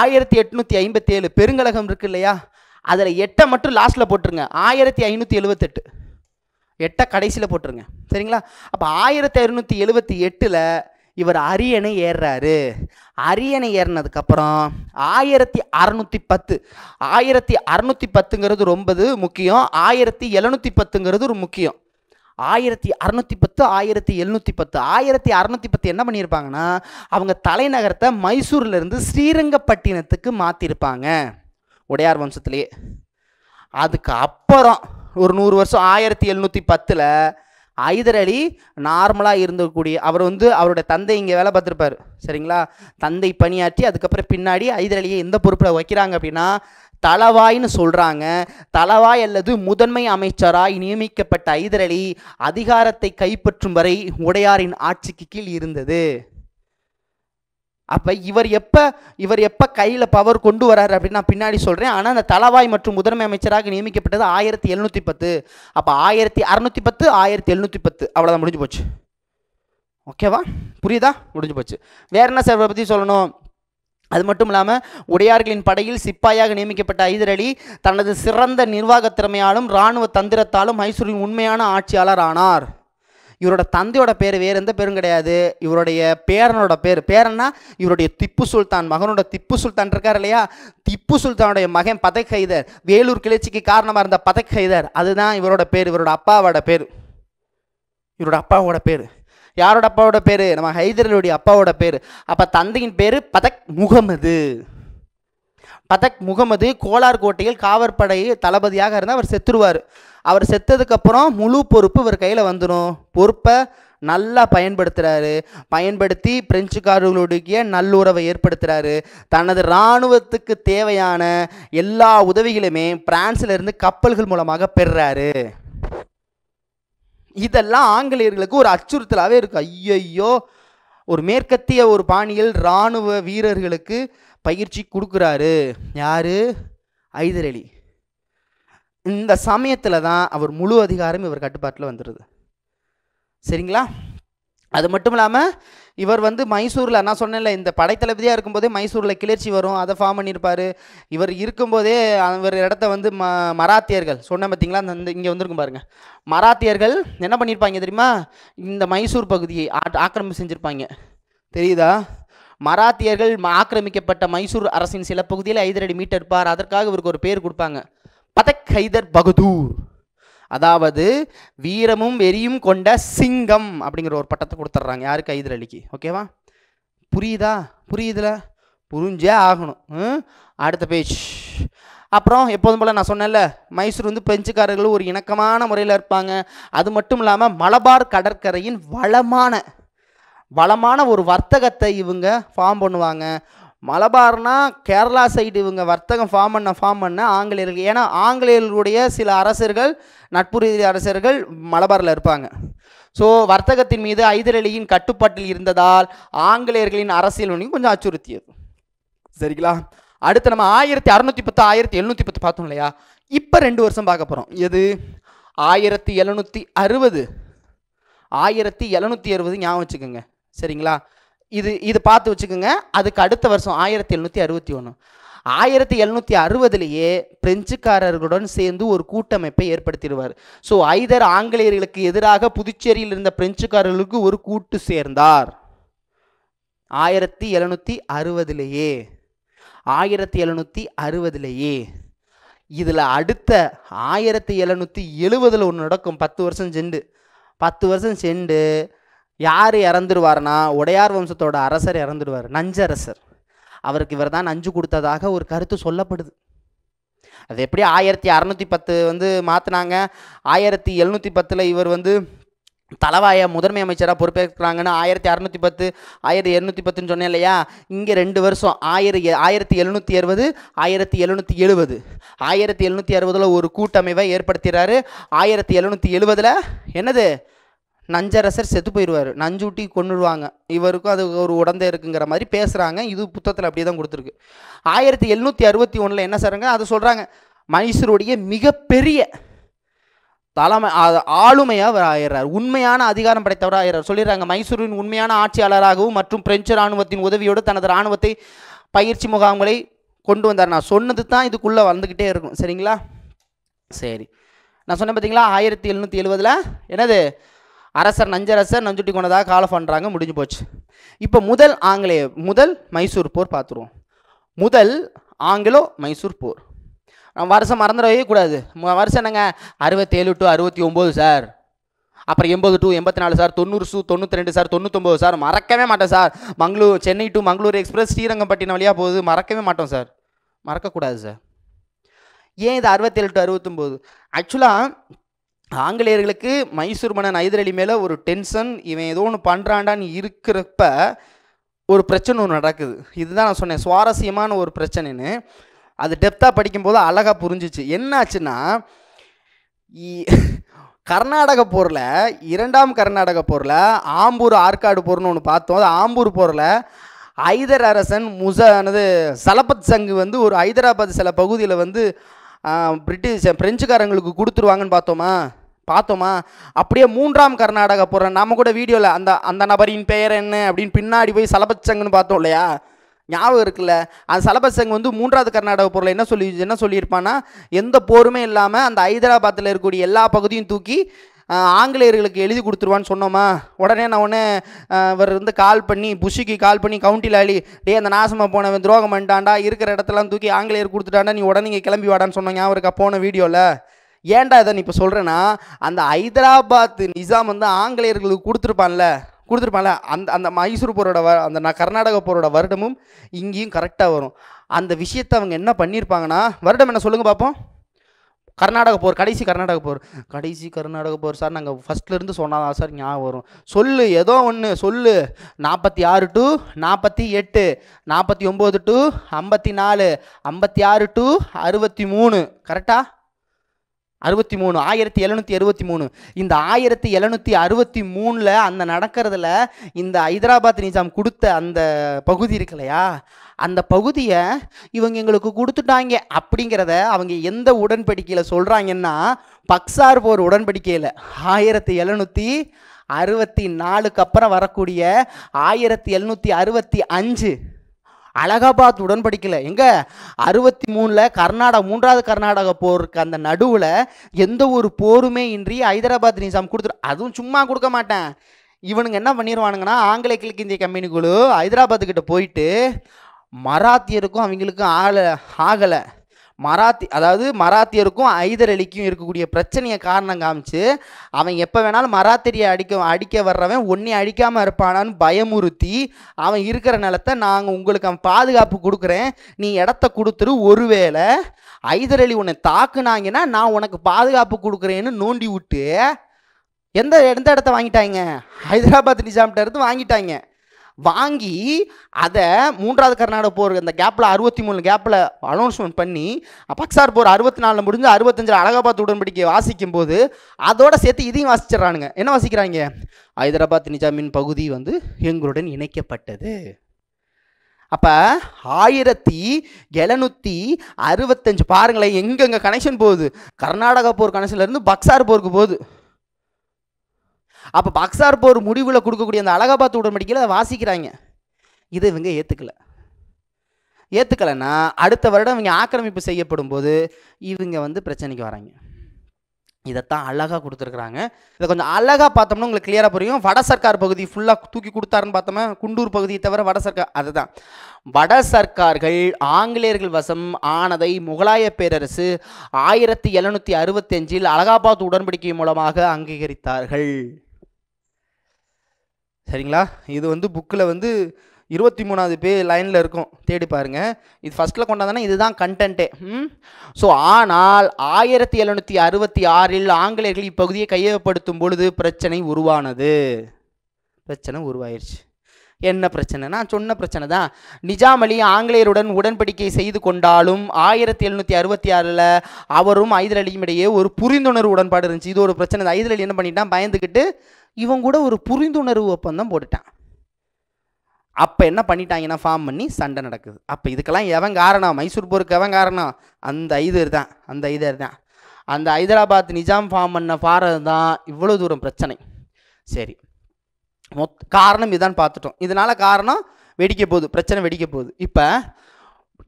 ஆயிரத்தி எட்நூற்றி ஐம்பத்தேழு பெருங்கலகம் இருக்கு இல்லையா அதில் எட்டை மட்டும் லாஸ்ட்டில் போட்டுருங்க ஆயிரத்தி ஐநூற்றி எழுபத்தெட்டு எட்டை கடைசியில் போட்டுருங்க சரிங்களா அப்போ ஆயிரத்தி ஐநூற்றி எழுபத்தி எட்டில் இவர் அரியணை ஏறுறாரு அரியணை ஏறினதுக்கப்புறம் ஆயிரத்தி அறநூற்றி பத்து ஆயிரத்தி அறநூற்றி பத்துங்கிறது ரொம்பது முக்கியம் ஆயிரத்தி எழுநூற்றி பத்துங்கிறது ஒரு முக்கியம் ஆயிரத்தி அறநூற்றி பத்து ஆயிரத்தி எழுநூற்றி பத்து ஆயிரத்தி அறநூற்றி பத்து என்ன பண்ணியிருப்பாங்கன்னா அவங்க தலைநகரத்தை மைசூர்லேருந்து ஸ்ரீரங்கப்பட்டினத்துக்கு மாற்றிருப்பாங்க உடையார் வம்சத்துலேயே அதுக்கு அப்புறம் ஒரு நூறு வருஷம் ஆயிரத்தி எழுநூற்றி பத்தில் ஐதர் அலி நார்மலாக இருந்தக்கூடிய அவர் வந்து அவருடைய தந்தை இங்கே வேலை பார்த்துருப்பார் சரிங்களா தந்தை பணியாற்றி அதுக்கப்புறம் பின்னாடி ஐதர் அலியை எந்த பொறுப்பில் வைக்கிறாங்க அப்படின்னா தலவாய்னு சொல்கிறாங்க தலவாய் அல்லது முதன்மை அமைச்சராய் நியமிக்கப்பட்ட ஐதர் அலி அதிகாரத்தை கைப்பற்றும் வரை உடையாரின் ஆட்சிக்கு கீழ் இருந்தது அப்போ இவர் எப்போ இவர் எப்போ கையில் பவர் கொண்டு வராரு அப்படின்னு நான் பின்னாடி சொல்கிறேன் ஆனால் அந்த தலவாய் மற்றும் முதன்மை அமைச்சராக நியமிக்கப்பட்டது ஆயிரத்தி எழுநூற்றி பத்து அப்போ ஆயிரத்தி அறநூற்றி பத்து ஆயிரத்தி எழுநூற்றி பத்து அவ்வளோதான் முடிஞ்சு போச்சு ஓகேவா புரியுதா முடிஞ்சு போச்சு வேற என்ன சார் பற்றி சொல்லணும் அது மட்டும் இல்லாமல் உடையார்களின் படையில் சிப்பாயாக நியமிக்கப்பட்ட ஐதர் அலி தனது சிறந்த நிர்வாகத் திறமையாலும் இராணுவ தந்திரத்தாலும் மைசூரின் உண்மையான ஆட்சியாளர் ஆனார் இவரோட தந்தையோட பேர் வேறு எந்த பேரும் கிடையாது இவருடைய பேரனோட பேர் பேரன்னா இவருடைய திப்பு சுல்தான் மகனோட திப்பு சுல்தான் இருக்கார் இல்லையா திப்பு சுல்தானுடைய மகன் பதக் ஹைதர் வேலூர் கிளர்ச்சிக்கு காரணமாக இருந்த பதக் ஹைதர் அதுதான் இவரோட பேர் இவரோட அப்பாவோட பேர் இவரோட அப்பாவோட பேர் யாரோட அப்பாவோட பேர் நம்ம ஹைதரலுடைய அப்பாவோட பேர் அப்போ தந்தையின் பேர் பதக் முகமது பதக் முகமது கோலார் கோட்டையில் காவற்படை தளபதியாக இருந்தால் அவர் செத்துருவார் அவர் செத்ததுக்கப்புறம் முழு பொறுப்பு இவர் கையில் வந்துடும் பொறுப்பை நல்லா பயன்படுத்துகிறாரு பயன்படுத்தி பிரெஞ்சுக்காரர்களுடைய நல்லுறவை ஏற்படுத்துகிறாரு தனது இராணுவத்துக்கு தேவையான எல்லா உதவிகளுமே இருந்து கப்பல்கள் மூலமாக பெறுறாரு இதெல்லாம் ஆங்கிலேயர்களுக்கு ஒரு அச்சுறுத்தலாகவே இருக்குது ஐயோ ஒரு மேற்கத்திய ஒரு பாணியில் இராணுவ வீரர்களுக்கு பயிற்சி கொடுக்குறாரு யார் அலி இந்த சமயத்தில் தான் அவர் முழு அதிகாரம் இவர் கட்டுப்பாட்டில் வந்துடுது சரிங்களா அது மட்டும் இல்லாமல் இவர் வந்து மைசூரில் நான் சொன்னேன்ல இந்த படைத்தளபதியாக இருக்கும்போதே மைசூரில் கிளர்ச்சி வரும் அதை ஃபார்ம் பண்ணியிருப்பார் இவர் இருக்கும்போதே அவர் இடத்த வந்து ம மராத்தியர்கள் சொன்ன பார்த்தீங்களா அந்த இங்கே வந்திருக்கும் பாருங்கள் மராத்தியர்கள் என்ன பண்ணியிருப்பாங்க தெரியுமா இந்த மைசூர் பகுதியை ஆக்கிரமிப்பு செஞ்சுருப்பாங்க தெரியுதா மராத்தியர்கள் ஆக்கிரமிக்கப்பட்ட மைசூர் அரசின் சில பகுதியில் மீட்டர் இருப்பார் அதற்காக இவருக்கு ஒரு பேர் கொடுப்பாங்க பதக் ஹைதர் பகதூர் அதாவது வீரமும் வெறியும் கொண்ட சிங்கம் அப்படிங்கிற ஒரு பட்டத்தை கொடுத்துட்றாங்க யாருக்கு ஹைதர் அலிக்கு ஓகேவா புரியுதா புரியுதுல புரிஞ்சே ஆகணும் அடுத்த பேஜ் அப்புறம் எப்போதும் போல் நான் சொன்னேன்ல மைசூர் வந்து பிரெஞ்சுக்காரர்கள் ஒரு இணக்கமான முறையில் இருப்பாங்க அது மட்டும் இல்லாமல் மலபார் கடற்கரையின் வளமான வளமான ஒரு வர்த்தகத்தை இவங்க ஃபார்ம் பண்ணுவாங்க மலபார்னா கேரளா சைடு இவங்க வர்த்தகம் ஃபார்ம் பண்ண ஃபார்ம் பண்ண ஆங்கிலேயர்கள் ஏன்னா ஆங்கிலேயர்களுடைய சில அரசர்கள் நட்பு ரீதிய அரசர்கள் மலபாரில் இருப்பாங்க ஸோ வர்த்தகத்தின் மீது ஐதரலியின் கட்டுப்பாட்டில் இருந்ததால் ஆங்கிலேயர்களின் அரசியல் கொஞ்சம் அச்சுறுத்தியது சரிங்களா அடுத்து நம்ம ஆயிரத்தி அறநூற்றி பத்து ஆயிரத்தி எழுநூற்றி பத்து பார்த்தோம் இல்லையா இப்போ ரெண்டு வருஷம் பார்க்க போகிறோம் எது ஆயிரத்தி எழுநூற்றி அறுபது ஆயிரத்தி எழுநூற்றி அறுபது ஞாபகம் வச்சுக்கோங்க சரிங்களா இது இது பார்த்து வச்சுக்கோங்க அதுக்கு அடுத்த வருஷம் ஆயிரத்தி எழுநூற்றி அறுபத்தி ஒன்று ஆயிரத்தி எழுநூற்றி அறுபதுலேயே பிரெஞ்சுக்காரர்களுடன் சேர்ந்து ஒரு கூட்டமைப்பை ஏற்படுத்திடுவார் ஸோ ஐதர் ஆங்கிலேயர்களுக்கு எதிராக புதுச்சேரியில் இருந்த பிரெஞ்சுக்காரர்களுக்கு ஒரு கூட்டு சேர்ந்தார் ஆயிரத்தி எழுநூற்றி அறுபதுலேயே ஆயிரத்தி எழுநூற்றி அறுபதுலேயே இதில் அடுத்த ஆயிரத்தி எழுநூற்றி எழுபதில் ஒன்று நடக்கும் பத்து வருஷம் செண்டு பத்து வருஷம் செண்டு யார் இறந்துருவார்னா உடையார் வம்சத்தோட அரசர் இறந்துடுவார் நஞ்சரசர் அவருக்கு இவர் தான் நஞ்சு கொடுத்ததாக ஒரு கருத்து சொல்லப்படுது அது எப்படி ஆயிரத்தி அறநூற்றி பத்து வந்து மாற்றினாங்க ஆயிரத்தி எழுநூற்றி பத்தில் இவர் வந்து தலவாய முதன்மை அமைச்சராக பொறுப்பேற்கிறாங்கன்னு ஆயிரத்தி அறநூற்றி பத்து ஆயிரத்தி எழுநூற்றி பத்துன்னு சொன்னேன் இல்லையா இங்கே ரெண்டு வருஷம் ஆயிர ஆயிரத்தி எழுநூற்றி அறுபது ஆயிரத்தி எழுநூற்றி எழுபது ஆயிரத்தி எழுநூற்றி அறுபதில் ஒரு கூட்டமைவை ஏற்படுத்துகிறாரு ஆயிரத்தி எழுநூற்றி எழுபதில் என்னது நஞ்சரசர் செத்து போயிடுவார் நஞ்சூட்டி கொண்டுடுவாங்க இவருக்கும் அது ஒரு உடந்தை இருக்குங்கிற மாதிரி பேசுகிறாங்க இது புத்தகத்தில் அப்படியே தான் கொடுத்துருக்கு ஆயிரத்தி எழுநூற்றி அறுபத்தி ஒன்றில் என்ன சார்ங்க அதை சொல்கிறாங்க மைசூருடைய மிகப்பெரிய தலைமை ஆளுமையாக அவர் ஆயிடுறார் உண்மையான அதிகாரம் படைத்தவர் ஆயிடுறார் சொல்லிடுறாங்க மைசூரின் உண்மையான ஆட்சியாளராகவும் மற்றும் பிரெஞ்சு இராணுவத்தின் உதவியோடு தனது இராணுவத்தை பயிற்சி முகாம்களை கொண்டு வந்தார் நான் சொன்னது தான் இதுக்குள்ளே வந்துக்கிட்டே இருக்கும் சரிங்களா சரி நான் சொன்னேன் பார்த்தீங்களா ஆயிரத்தி எழுநூற்றி எழுபதில் என்னது அரசர் நஞ்சரசர் நஞ்சுட்டி கொண்டதாக காலம் பண்ணுறாங்க முடிஞ்சு போச்சு இப்போ முதல் ஆங்கிலேய முதல் மைசூர் போர் பார்த்துருவோம் முதல் ஆங்கிலோ மைசூர் போர் வருஷம் மறந்துடவே கூடாது வருஷம் என்னங்க அறுபத்தேழு டு அறுபத்தி ஒம்பது சார் அப்புறம் எண்பது டு எண்பத்தி நாலு சார் தொண்ணூறு சு தொண்ணூற்றி ரெண்டு சார் தொண்ணூத்தொம்பது சார் மறக்கவே மாட்டேன் sir Mangalore Chennai to Mangalore express Srirangapatnam வழியாக போகுது மறக்கவே மாட்டோம் சார் மறக்கக்கூடாது சார் ஏன் இது அறுபத்தேழு டு அறுபத்தொம்போது ஆக்சுவலாக ஆங்கிலேயர்களுக்கு மைசூர் மன்னன் ஐதர் மேலே ஒரு டென்ஷன் இவன் ஏதோ ஒன்று பண்ணுறான்டான்னு இருக்கிறப்ப ஒரு பிரச்சனை ஒன்று நடக்குது இதுதான் நான் சொன்னேன் சுவாரஸ்யமான ஒரு பிரச்சனைன்னு அது டெப்த்தாக படிக்கும்போது அழகாக புரிஞ்சிச்சு என்னாச்சுன்னா கர்நாடக போரில் இரண்டாம் கர்நாடக போரில் ஆம்பூர் ஆற்காடு போர்னு ஒன்று பார்த்தோம் அது ஆம்பூர் போரில் ஐதர் அரசன் முச சலபத் சங்கு வந்து ஒரு ஹைதராபாத் சில பகுதியில் வந்து பிரிட்டிஷ் பிரெஞ்சுக்காரங்களுக்கு கொடுத்துருவாங்கன்னு பார்த்தோமா பார்த்தோமா அப்படியே மூன்றாம் கர்நாடகா போகிறேன் நம்ம கூட வீடியோவில் அந்த அந்த நபரின் பெயர் என்ன அப்படின்னு பின்னாடி போய் சலபச்சங்கன்னு பார்த்தோம் இல்லையா ஞாபகம் இருக்குல்ல அந்த சலபசங்க வந்து மூன்றாவது கர்நாடக பொருளை என்ன சொல்லி என்ன சொல்லியிருப்பான்னா எந்த போருமே இல்லாமல் அந்த ஹைதராபாத்தில் இருக்கக்கூடிய எல்லா பகுதியும் தூக்கி ஆங்கிலேயர்களுக்கு எழுதி கொடுத்துருவான்னு சொன்னோமா உடனே நான் உடனே இவர் வந்து கால் பண்ணி புஷிக்கு கால் பண்ணி கவுண்டியில் அழி டே அந்த நாசமாக போனவன் துரோகம் பண்ணிட்டாண்டா இருக்கிற இடத்துலாம் தூக்கி ஆங்கிலேயர் கொடுத்துட்டாண்டா நீ உடனே இங்கே கிளம்பி வாடான்னு சொன்னாங்க இருக்கா போன வீடியோவில் ஏன்டா இதை நீ இப்போ சொல்கிறேன்னா அந்த ஹைதராபாத் நிசாம் வந்து ஆங்கிலேயர்களுக்கு கொடுத்துருப்பான்ல கொடுத்துருப்பான்ல அந்த அந்த மைசூர் போரோட வ அந்த கர்நாடக போரோட வருடமும் இங்கேயும் கரெக்டாக வரும் அந்த விஷயத்தை அவங்க என்ன பண்ணியிருப்பாங்கன்னா வருடம் என்ன சொல்லுங்கள் பார்ப்போம் கர்நாடக போர் கடைசி கர்நாடக போர் கடைசி கர்நாடக போர் சார் நாங்கள் ஃபஸ்ட்லேருந்து தான் சார் ஞாபகம் வரும் சொல்லு ஏதோ ஒன்று சொல்லு நாற்பத்தி ஆறு டு நாற்பத்தி எட்டு நாற்பத்தி ஒம்பது டு ஐம்பத்தி நாலு ஐம்பத்தி ஆறு டு அறுபத்தி மூணு கரெக்டாக அறுபத்தி மூணு ஆயிரத்தி எழுநூற்றி அறுபத்தி மூணு இந்த ஆயிரத்தி எழுநூற்றி அறுபத்தி மூணில் அந்த நடக்கிறதுல இந்த ஹைதராபாத் நிஜாம் கொடுத்த அந்த பகுதி இருக்கு இல்லையா அந்த பகுதியை இவங்க எங்களுக்கு கொடுத்துட்டாங்க அப்படிங்கிறத அவங்க எந்த உடன்படிக்கையில் சொல்கிறாங்கன்னா பக்சார் போர் உடன்படிக்கையில் ஆயிரத்தி எழுநூற்றி அறுபத்தி நாலுக்கு அப்புறம் வரக்கூடிய ஆயிரத்தி எழுநூற்றி அறுபத்தி அஞ்சு அலகாபாத் உடன்படிக்கையில் எங்க அறுபத்தி மூணில் கர்நாடகா மூன்றாவது கர்நாடக போருக்கு அந்த நடுவில் எந்த ஒரு போருமே இன்றி ஹைதராபாத் நிசாம் கொடுத்துரு அதுவும் சும்மா கொடுக்க மாட்டேன் இவனுங்க என்ன பண்ணிடுவானுங்கன்னா ஆங்கில இந்திய கம்பெனி குழு ஹைதராபாத்துக்கிட்ட போயிட்டு மராத்தியருக்கும் அவங்களுக்கும் ஆள ஆகலை மராத்தி அதாவது மராத்தியருக்கும் ஐதர் அலிக்கும் இருக்கக்கூடிய பிரச்சனையை காரணம் காமிச்சு அவன் எப்போ வேணாலும் மராத்திரியை அடிக்க அடிக்க வர்றவன் ஒன்றே அடிக்காமல் இருப்பானான்னு பயமுறுத்தி அவன் இருக்கிற நிலத்தை நாங்கள் உங்களுக்கு அவன் பாதுகாப்பு கொடுக்குறேன் நீ இடத்த கொடுத்துரு ஒருவேளை ஐதர் அலி உன்னை தாக்குனாங்கன்னா நான் உனக்கு பாதுகாப்பு கொடுக்குறேன்னு நோண்டி விட்டு எந்த எந்த இடத்த வாங்கிட்டாங்க ஹைதராபாத் நிஜாம்கிட்ட இருந்து வாங்கிட்டாங்க வாங்கி அதை மூன்றாவது கர்நாடக போர் அந்த கேப்பில் அறுபத்தி மூணு கேப்பில் அனௌன்ஸ்மெண்ட் பண்ணி பக்சார் போர் அறுபத்தி நாலில் முடிஞ்சு அறுபத்தஞ்சில் அலகாபாத் உடன்படிக்கை வாசிக்கும் போது அதோட சேர்த்து இதையும் வாசிச்சிடறானுங்க என்ன வாசிக்கிறாங்க ஹைதராபாத் நிஜாமின் பகுதி வந்து எங்களுடன் இணைக்கப்பட்டது அப்போ ஆயிரத்தி எழுநூற்றி அறுபத்தஞ்சு பாருங்களேன் எங்கெங்கே கனெக்ஷன் போகுது கர்நாடகா போர் கனெக்ஷன்லேருந்து பக்சார் போருக்கு போகுது அப்போ பக்சார் போர் முடிவில் கொடுக்கக்கூடிய அந்த அலகாபாத் உடன்படிக்கையில் அதை வாசிக்கிறாங்க இது இவங்க ஏற்றுக்கலை ஏற்றுக்கலைன்னா அடுத்த வருடம் இவங்க ஆக்கிரமிப்பு செய்யப்படும் போது இவங்க வந்து பிரச்சனைக்கு வராங்க இதைத்தான் அழகாக கொடுத்துருக்குறாங்க இதை கொஞ்சம் அழகாக பார்த்தோம்னா உங்களுக்கு கிளியராக புரியும் வட சர்க்கார் பகுதி ஃபுல்லாக தூக்கி கொடுத்தாருன்னு பார்த்தோம்னா குண்டூர் பகுதியை தவிர வட சர்க்கார் அதுதான் வட சர்க்கார்கள் ஆங்கிலேயர்கள் வசம் ஆனதை முகலாய பேரரசு ஆயிரத்தி எழுநூற்றி அறுபத்தஞ்சில் அலகாபாத் உடன்படிக்கை மூலமாக அங்கீகரித்தார்கள் சரிங்களா இது வந்து புக்கில் வந்து இருபத்தி மூணாவது பே லைனில் இருக்கும் தேடி பாருங்கள் இது ஃபஸ்ட்டில் கொண்டாந்தானே இதுதான் கண்டென்ட்டே ஸோ ஆனால் ஆயிரத்தி எழுநூற்றி அறுபத்தி ஆறில் ஆங்கிலேயர்கள் இப்பகுதியை கையகப்படுத்தும் பொழுது பிரச்சனை உருவானது பிரச்சனை உருவாயிருச்சு என்ன பிரச்சனை நான் சொன்ன பிரச்சனை தான் நிஜாம் அலி ஆங்கிலேயருடன் உடன்படிக்கை செய்து கொண்டாலும் ஆயிரத்தி எழுநூற்றி அறுபத்தி ஆறில் அவரும் ஐதர் அலியும் இடையே ஒரு புரிந்துணர்வு உடன்பாடு இருந்துச்சு இது ஒரு பிரச்சனை ஐதர் அலி என்ன பண்ணிட்டான் பயந்துக்கிட்டு இவங்க கூட ஒரு புரிந்துணர்வு ஒப்பந்தம் போட்டுட்டான் அப்போ என்ன பண்ணிட்டாங்கன்னா ஃபார்ம் பண்ணி சண்டை நடக்குது அப்போ இதுக்கெல்லாம் எவன் காரணம் மைசூர் போருக்கு எவன் காரணம் அந்த ஐதர் தான் அந்த ஐதர் தான் அந்த ஹைதராபாத் நிஜாம் ஃபார்ம் பண்ண ஃபாரர் தான் இவ்வளோ தூரம் பிரச்சனை சரி மொத் காரணம் இதான் பார்த்துட்டோம் இதனால் காரணம் வெடிக்க போகுது பிரச்சனை வெடிக்க போகுது இப்போ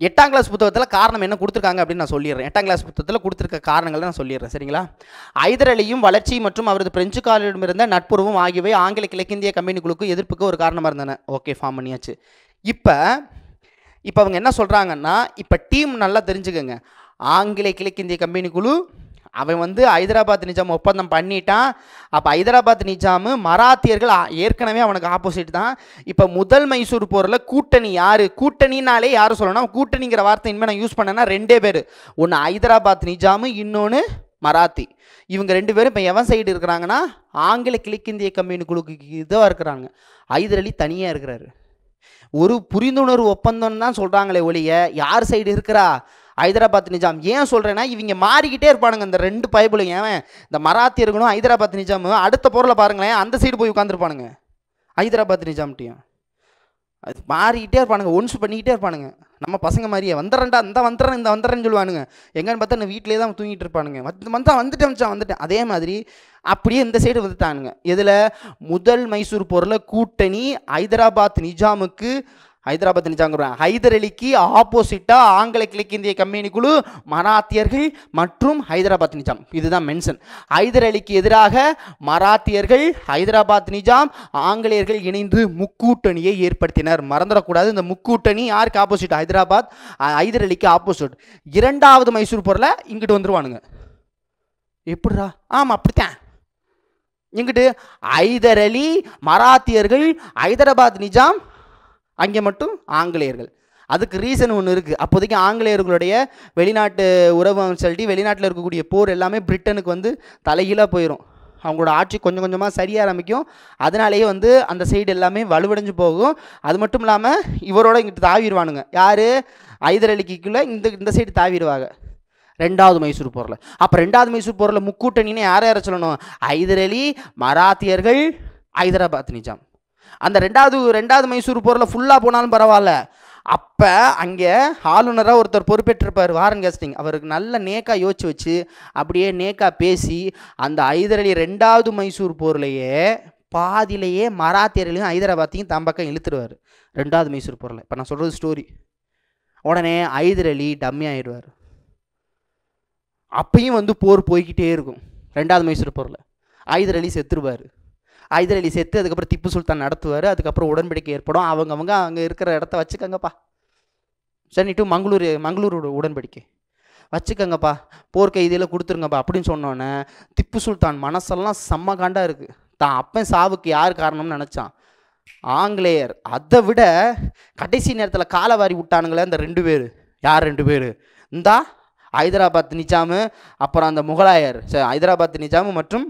எட்டாம் கிளாஸ் புத்தகத்தில் காரணம் என்ன கொடுத்துருக்காங்க அப்படின்னு நான் சொல்லிடுறேன் எட்டாம் கிளாஸ் புத்தகத்தில் கொடுத்துருக்க காரணங்களை நான் சொல்லிடுறேன் சரிங்களா ஐதரலியும் வளர்ச்சி மற்றும் அவரது பிரெஞ்சுக்காரரிடமிருந்த நட்புறவும் ஆகியவை ஆங்கில கிழக்கிந்திய கம்பெனிகளுக்கு எதிர்ப்புக்கு ஒரு காரணமாக இருந்தன ஓகே ஃபார்ம் பண்ணியாச்சு இப்போ இப்போ அவங்க என்ன சொல்கிறாங்கன்னா இப்போ டீம் நல்லா தெரிஞ்சுக்கோங்க ஆங்கில கிழக்கிந்திய கம்பெனி குழு அவன் வந்து ஹைதராபாத் நிஜாம் ஒப்பந்தம் பண்ணிட்டான் அப்போ ஹைதராபாத் நிஜாமு மராத்தியர்கள் ஏற்கனவே அவனுக்கு ஆப்போசிட் தான் இப்போ முதல் மைசூர் போரில் கூட்டணி யார் கூட்டணினாலே யார் சொல்லணும் கூட்டணிங்கிற வார்த்தை இனிமேல் நான் யூஸ் பண்ணேன்னா ரெண்டே பேர் ஒன்று ஹைதராபாத் நிஜாமு இன்னொன்று மராத்தி இவங்க ரெண்டு பேரும் இப்போ எவன் சைடு இருக்கிறாங்கன்னா ஆங்கில கிழக்கிந்திய கம்பெனி குழுக்கு இதாக இருக்கிறாங்க ஹைதர் அலி தனியாக இருக்கிறாரு ஒரு புரிந்துணர்வு ஒப்பந்தம் தான் சொல்கிறாங்களே ஒழிய யார் சைடு இருக்கிறா ஹைதராபாத் நிஜாம் ஏன் சொல்கிறேன்னா இவங்க மாறிக்கிட்டே இருப்பானுங்க இந்த ரெண்டு பைபிளும் ஏன் இந்த மராத்தியர்களும் ஹைதராபாத் நிஜாமும் அடுத்த பொருளை பாருங்களேன் அந்த சைடு போய் உட்காந்துருப்பானுங்க ஹைதராபாத் நிஜாம்கிட்டையும் அது மாறிக்கிட்டே இருப்பானுங்க ஒன்ஸ் பண்ணிக்கிட்டே இருப்பானுங்க நம்ம பசங்க மாதிரியே வந்துடுறேன்டா இந்த வந்துடுறேன் இந்த வந்துடுறேன்னு சொல்லுவானுங்க எங்கன்னு பார்த்தா நான் வீட்டிலே தான் தூங்கிட்டு இருப்பானுங்க வந்து மந்தான் வந்துட்டேன் வந்துட்டேன் அதே மாதிரி அப்படியே இந்த சைடு வந்துட்டானுங்க இதில் முதல் மைசூர் பொருளை கூட்டணி ஹைதராபாத் நிஜாமுக்கு ஹைதராபாத் நிஜாங்கிறேன் ஹைதர் அலிக்கு ஆப்போசிட்டா ஆங்கில கிழக்கிந்திய கம்பெனி குழு மராத்தியர்கள் மற்றும் ஹைதராபாத் நிஜாம் இதுதான் மென்ஷன் ஹைதர் அலிக்கு எதிராக மராத்தியர்கள் ஹைதராபாத் நிஜாம் ஆங்கிலேயர்கள் இணைந்து முக்கூட்டணியை ஏற்படுத்தினர் மறந்துடக்கூடாது இந்த முக்கூட்டணி யாருக்கு ஆப்போசிட் ஹைதராபாத் ஹைதர் அலிக்கு ஆப்போசிட் இரண்டாவது மைசூர் போரில் இங்கிட்டு வந்துருவானுங்க எப்படிரா ஆமாம் அப்படித்தான் எங்கிட்டு ஹைதர் அலி மராத்தியர்கள் ஹைதராபாத் நிஜாம் அங்கே மட்டும் ஆங்கிலேயர்கள் அதுக்கு ரீசன் ஒன்று இருக்குது அப்போதைக்கு ஆங்கிலேயர்களுடைய வெளிநாட்டு உறவு சொல்லிட்டு வெளிநாட்டில் இருக்கக்கூடிய போர் எல்லாமே பிரிட்டனுக்கு வந்து தலைகீழாக போயிடும் அவங்களோட ஆட்சி கொஞ்சம் கொஞ்சமாக சரிய ஆரம்பிக்கும் அதனாலேயே வந்து அந்த சைடு எல்லாமே வலுவடைஞ்சு போகும் அது மட்டும் இல்லாமல் இவரோட இங்கிட்டு தாவிடுவானுங்க யார் ஐதரலிக்குள்ளே இந்த இந்த சைடு தாவிடுவாங்க ரெண்டாவது மைசூர் போரில் அப்போ ரெண்டாவது மைசூர் போரில் முக்கூட்டணின்னு யாரை யாரை சொல்லணும் அலி மராத்தியர்கள் ஹைதராபாத் நிஜாம் அந்த ரெண்டாவது ரெண்டாவது மைசூர் போரில் ஃபுல்லாக போனாலும் பரவாயில்ல அப்போ அங்கே ஆளுநராக ஒருத்தர் பொறுப்பேற்றிருப்பார் வாரன் கேஸ்டிங் அவருக்கு நல்ல நேக்காக யோசிச்சு வச்சு அப்படியே நேக்காக பேசி அந்த ஐதரளி ரெண்டாவது மைசூர் போர்லேயே பாதியிலேயே மராத்தியர்களையும் ஹைதராபாத்தையும் தம் பக்கம் இழுத்துருவார் ரெண்டாவது மைசூர் போரில் இப்போ நான் சொல்கிறது ஸ்டோரி உடனே ஐதரலி டம்மி ஆயிடுவார் அப்பையும் வந்து போர் போய்கிட்டே இருக்கும் ரெண்டாவது மைசூர் போரில் அலி செத்துருவார் ஹைதர் அலி சேர்த்து அதுக்கப்புறம் திப்பு சுல்தான் நடத்துவார் அதுக்கப்புறம் உடன்படிக்கை ஏற்படும் அவங்க அவங்க அங்கே இருக்கிற இடத்த வச்சுக்கோங்கப்பா சரி டு மங்களூர் மங்களூரோட உடன்படிக்கை வச்சுக்கோங்கப்பா போர்க்கை இதில் கொடுத்துருங்கப்பா அப்படின்னு சொன்னோன்னே திப்பு சுல்தான் மனசெல்லாம் செம்ம காண்டாக இருக்குது தான் அப்போ சாவுக்கு யார் காரணம்னு நினச்சான் ஆங்கிலேயர் அதை விட கடைசி நேரத்தில் காலவாரி விட்டானுங்களே அந்த ரெண்டு பேர் யார் ரெண்டு பேர் இந்தா ஹைதராபாத் நிஜாமு அப்புறம் அந்த முகலாயர் ஹைதராபாத் நிஜாமு மற்றும்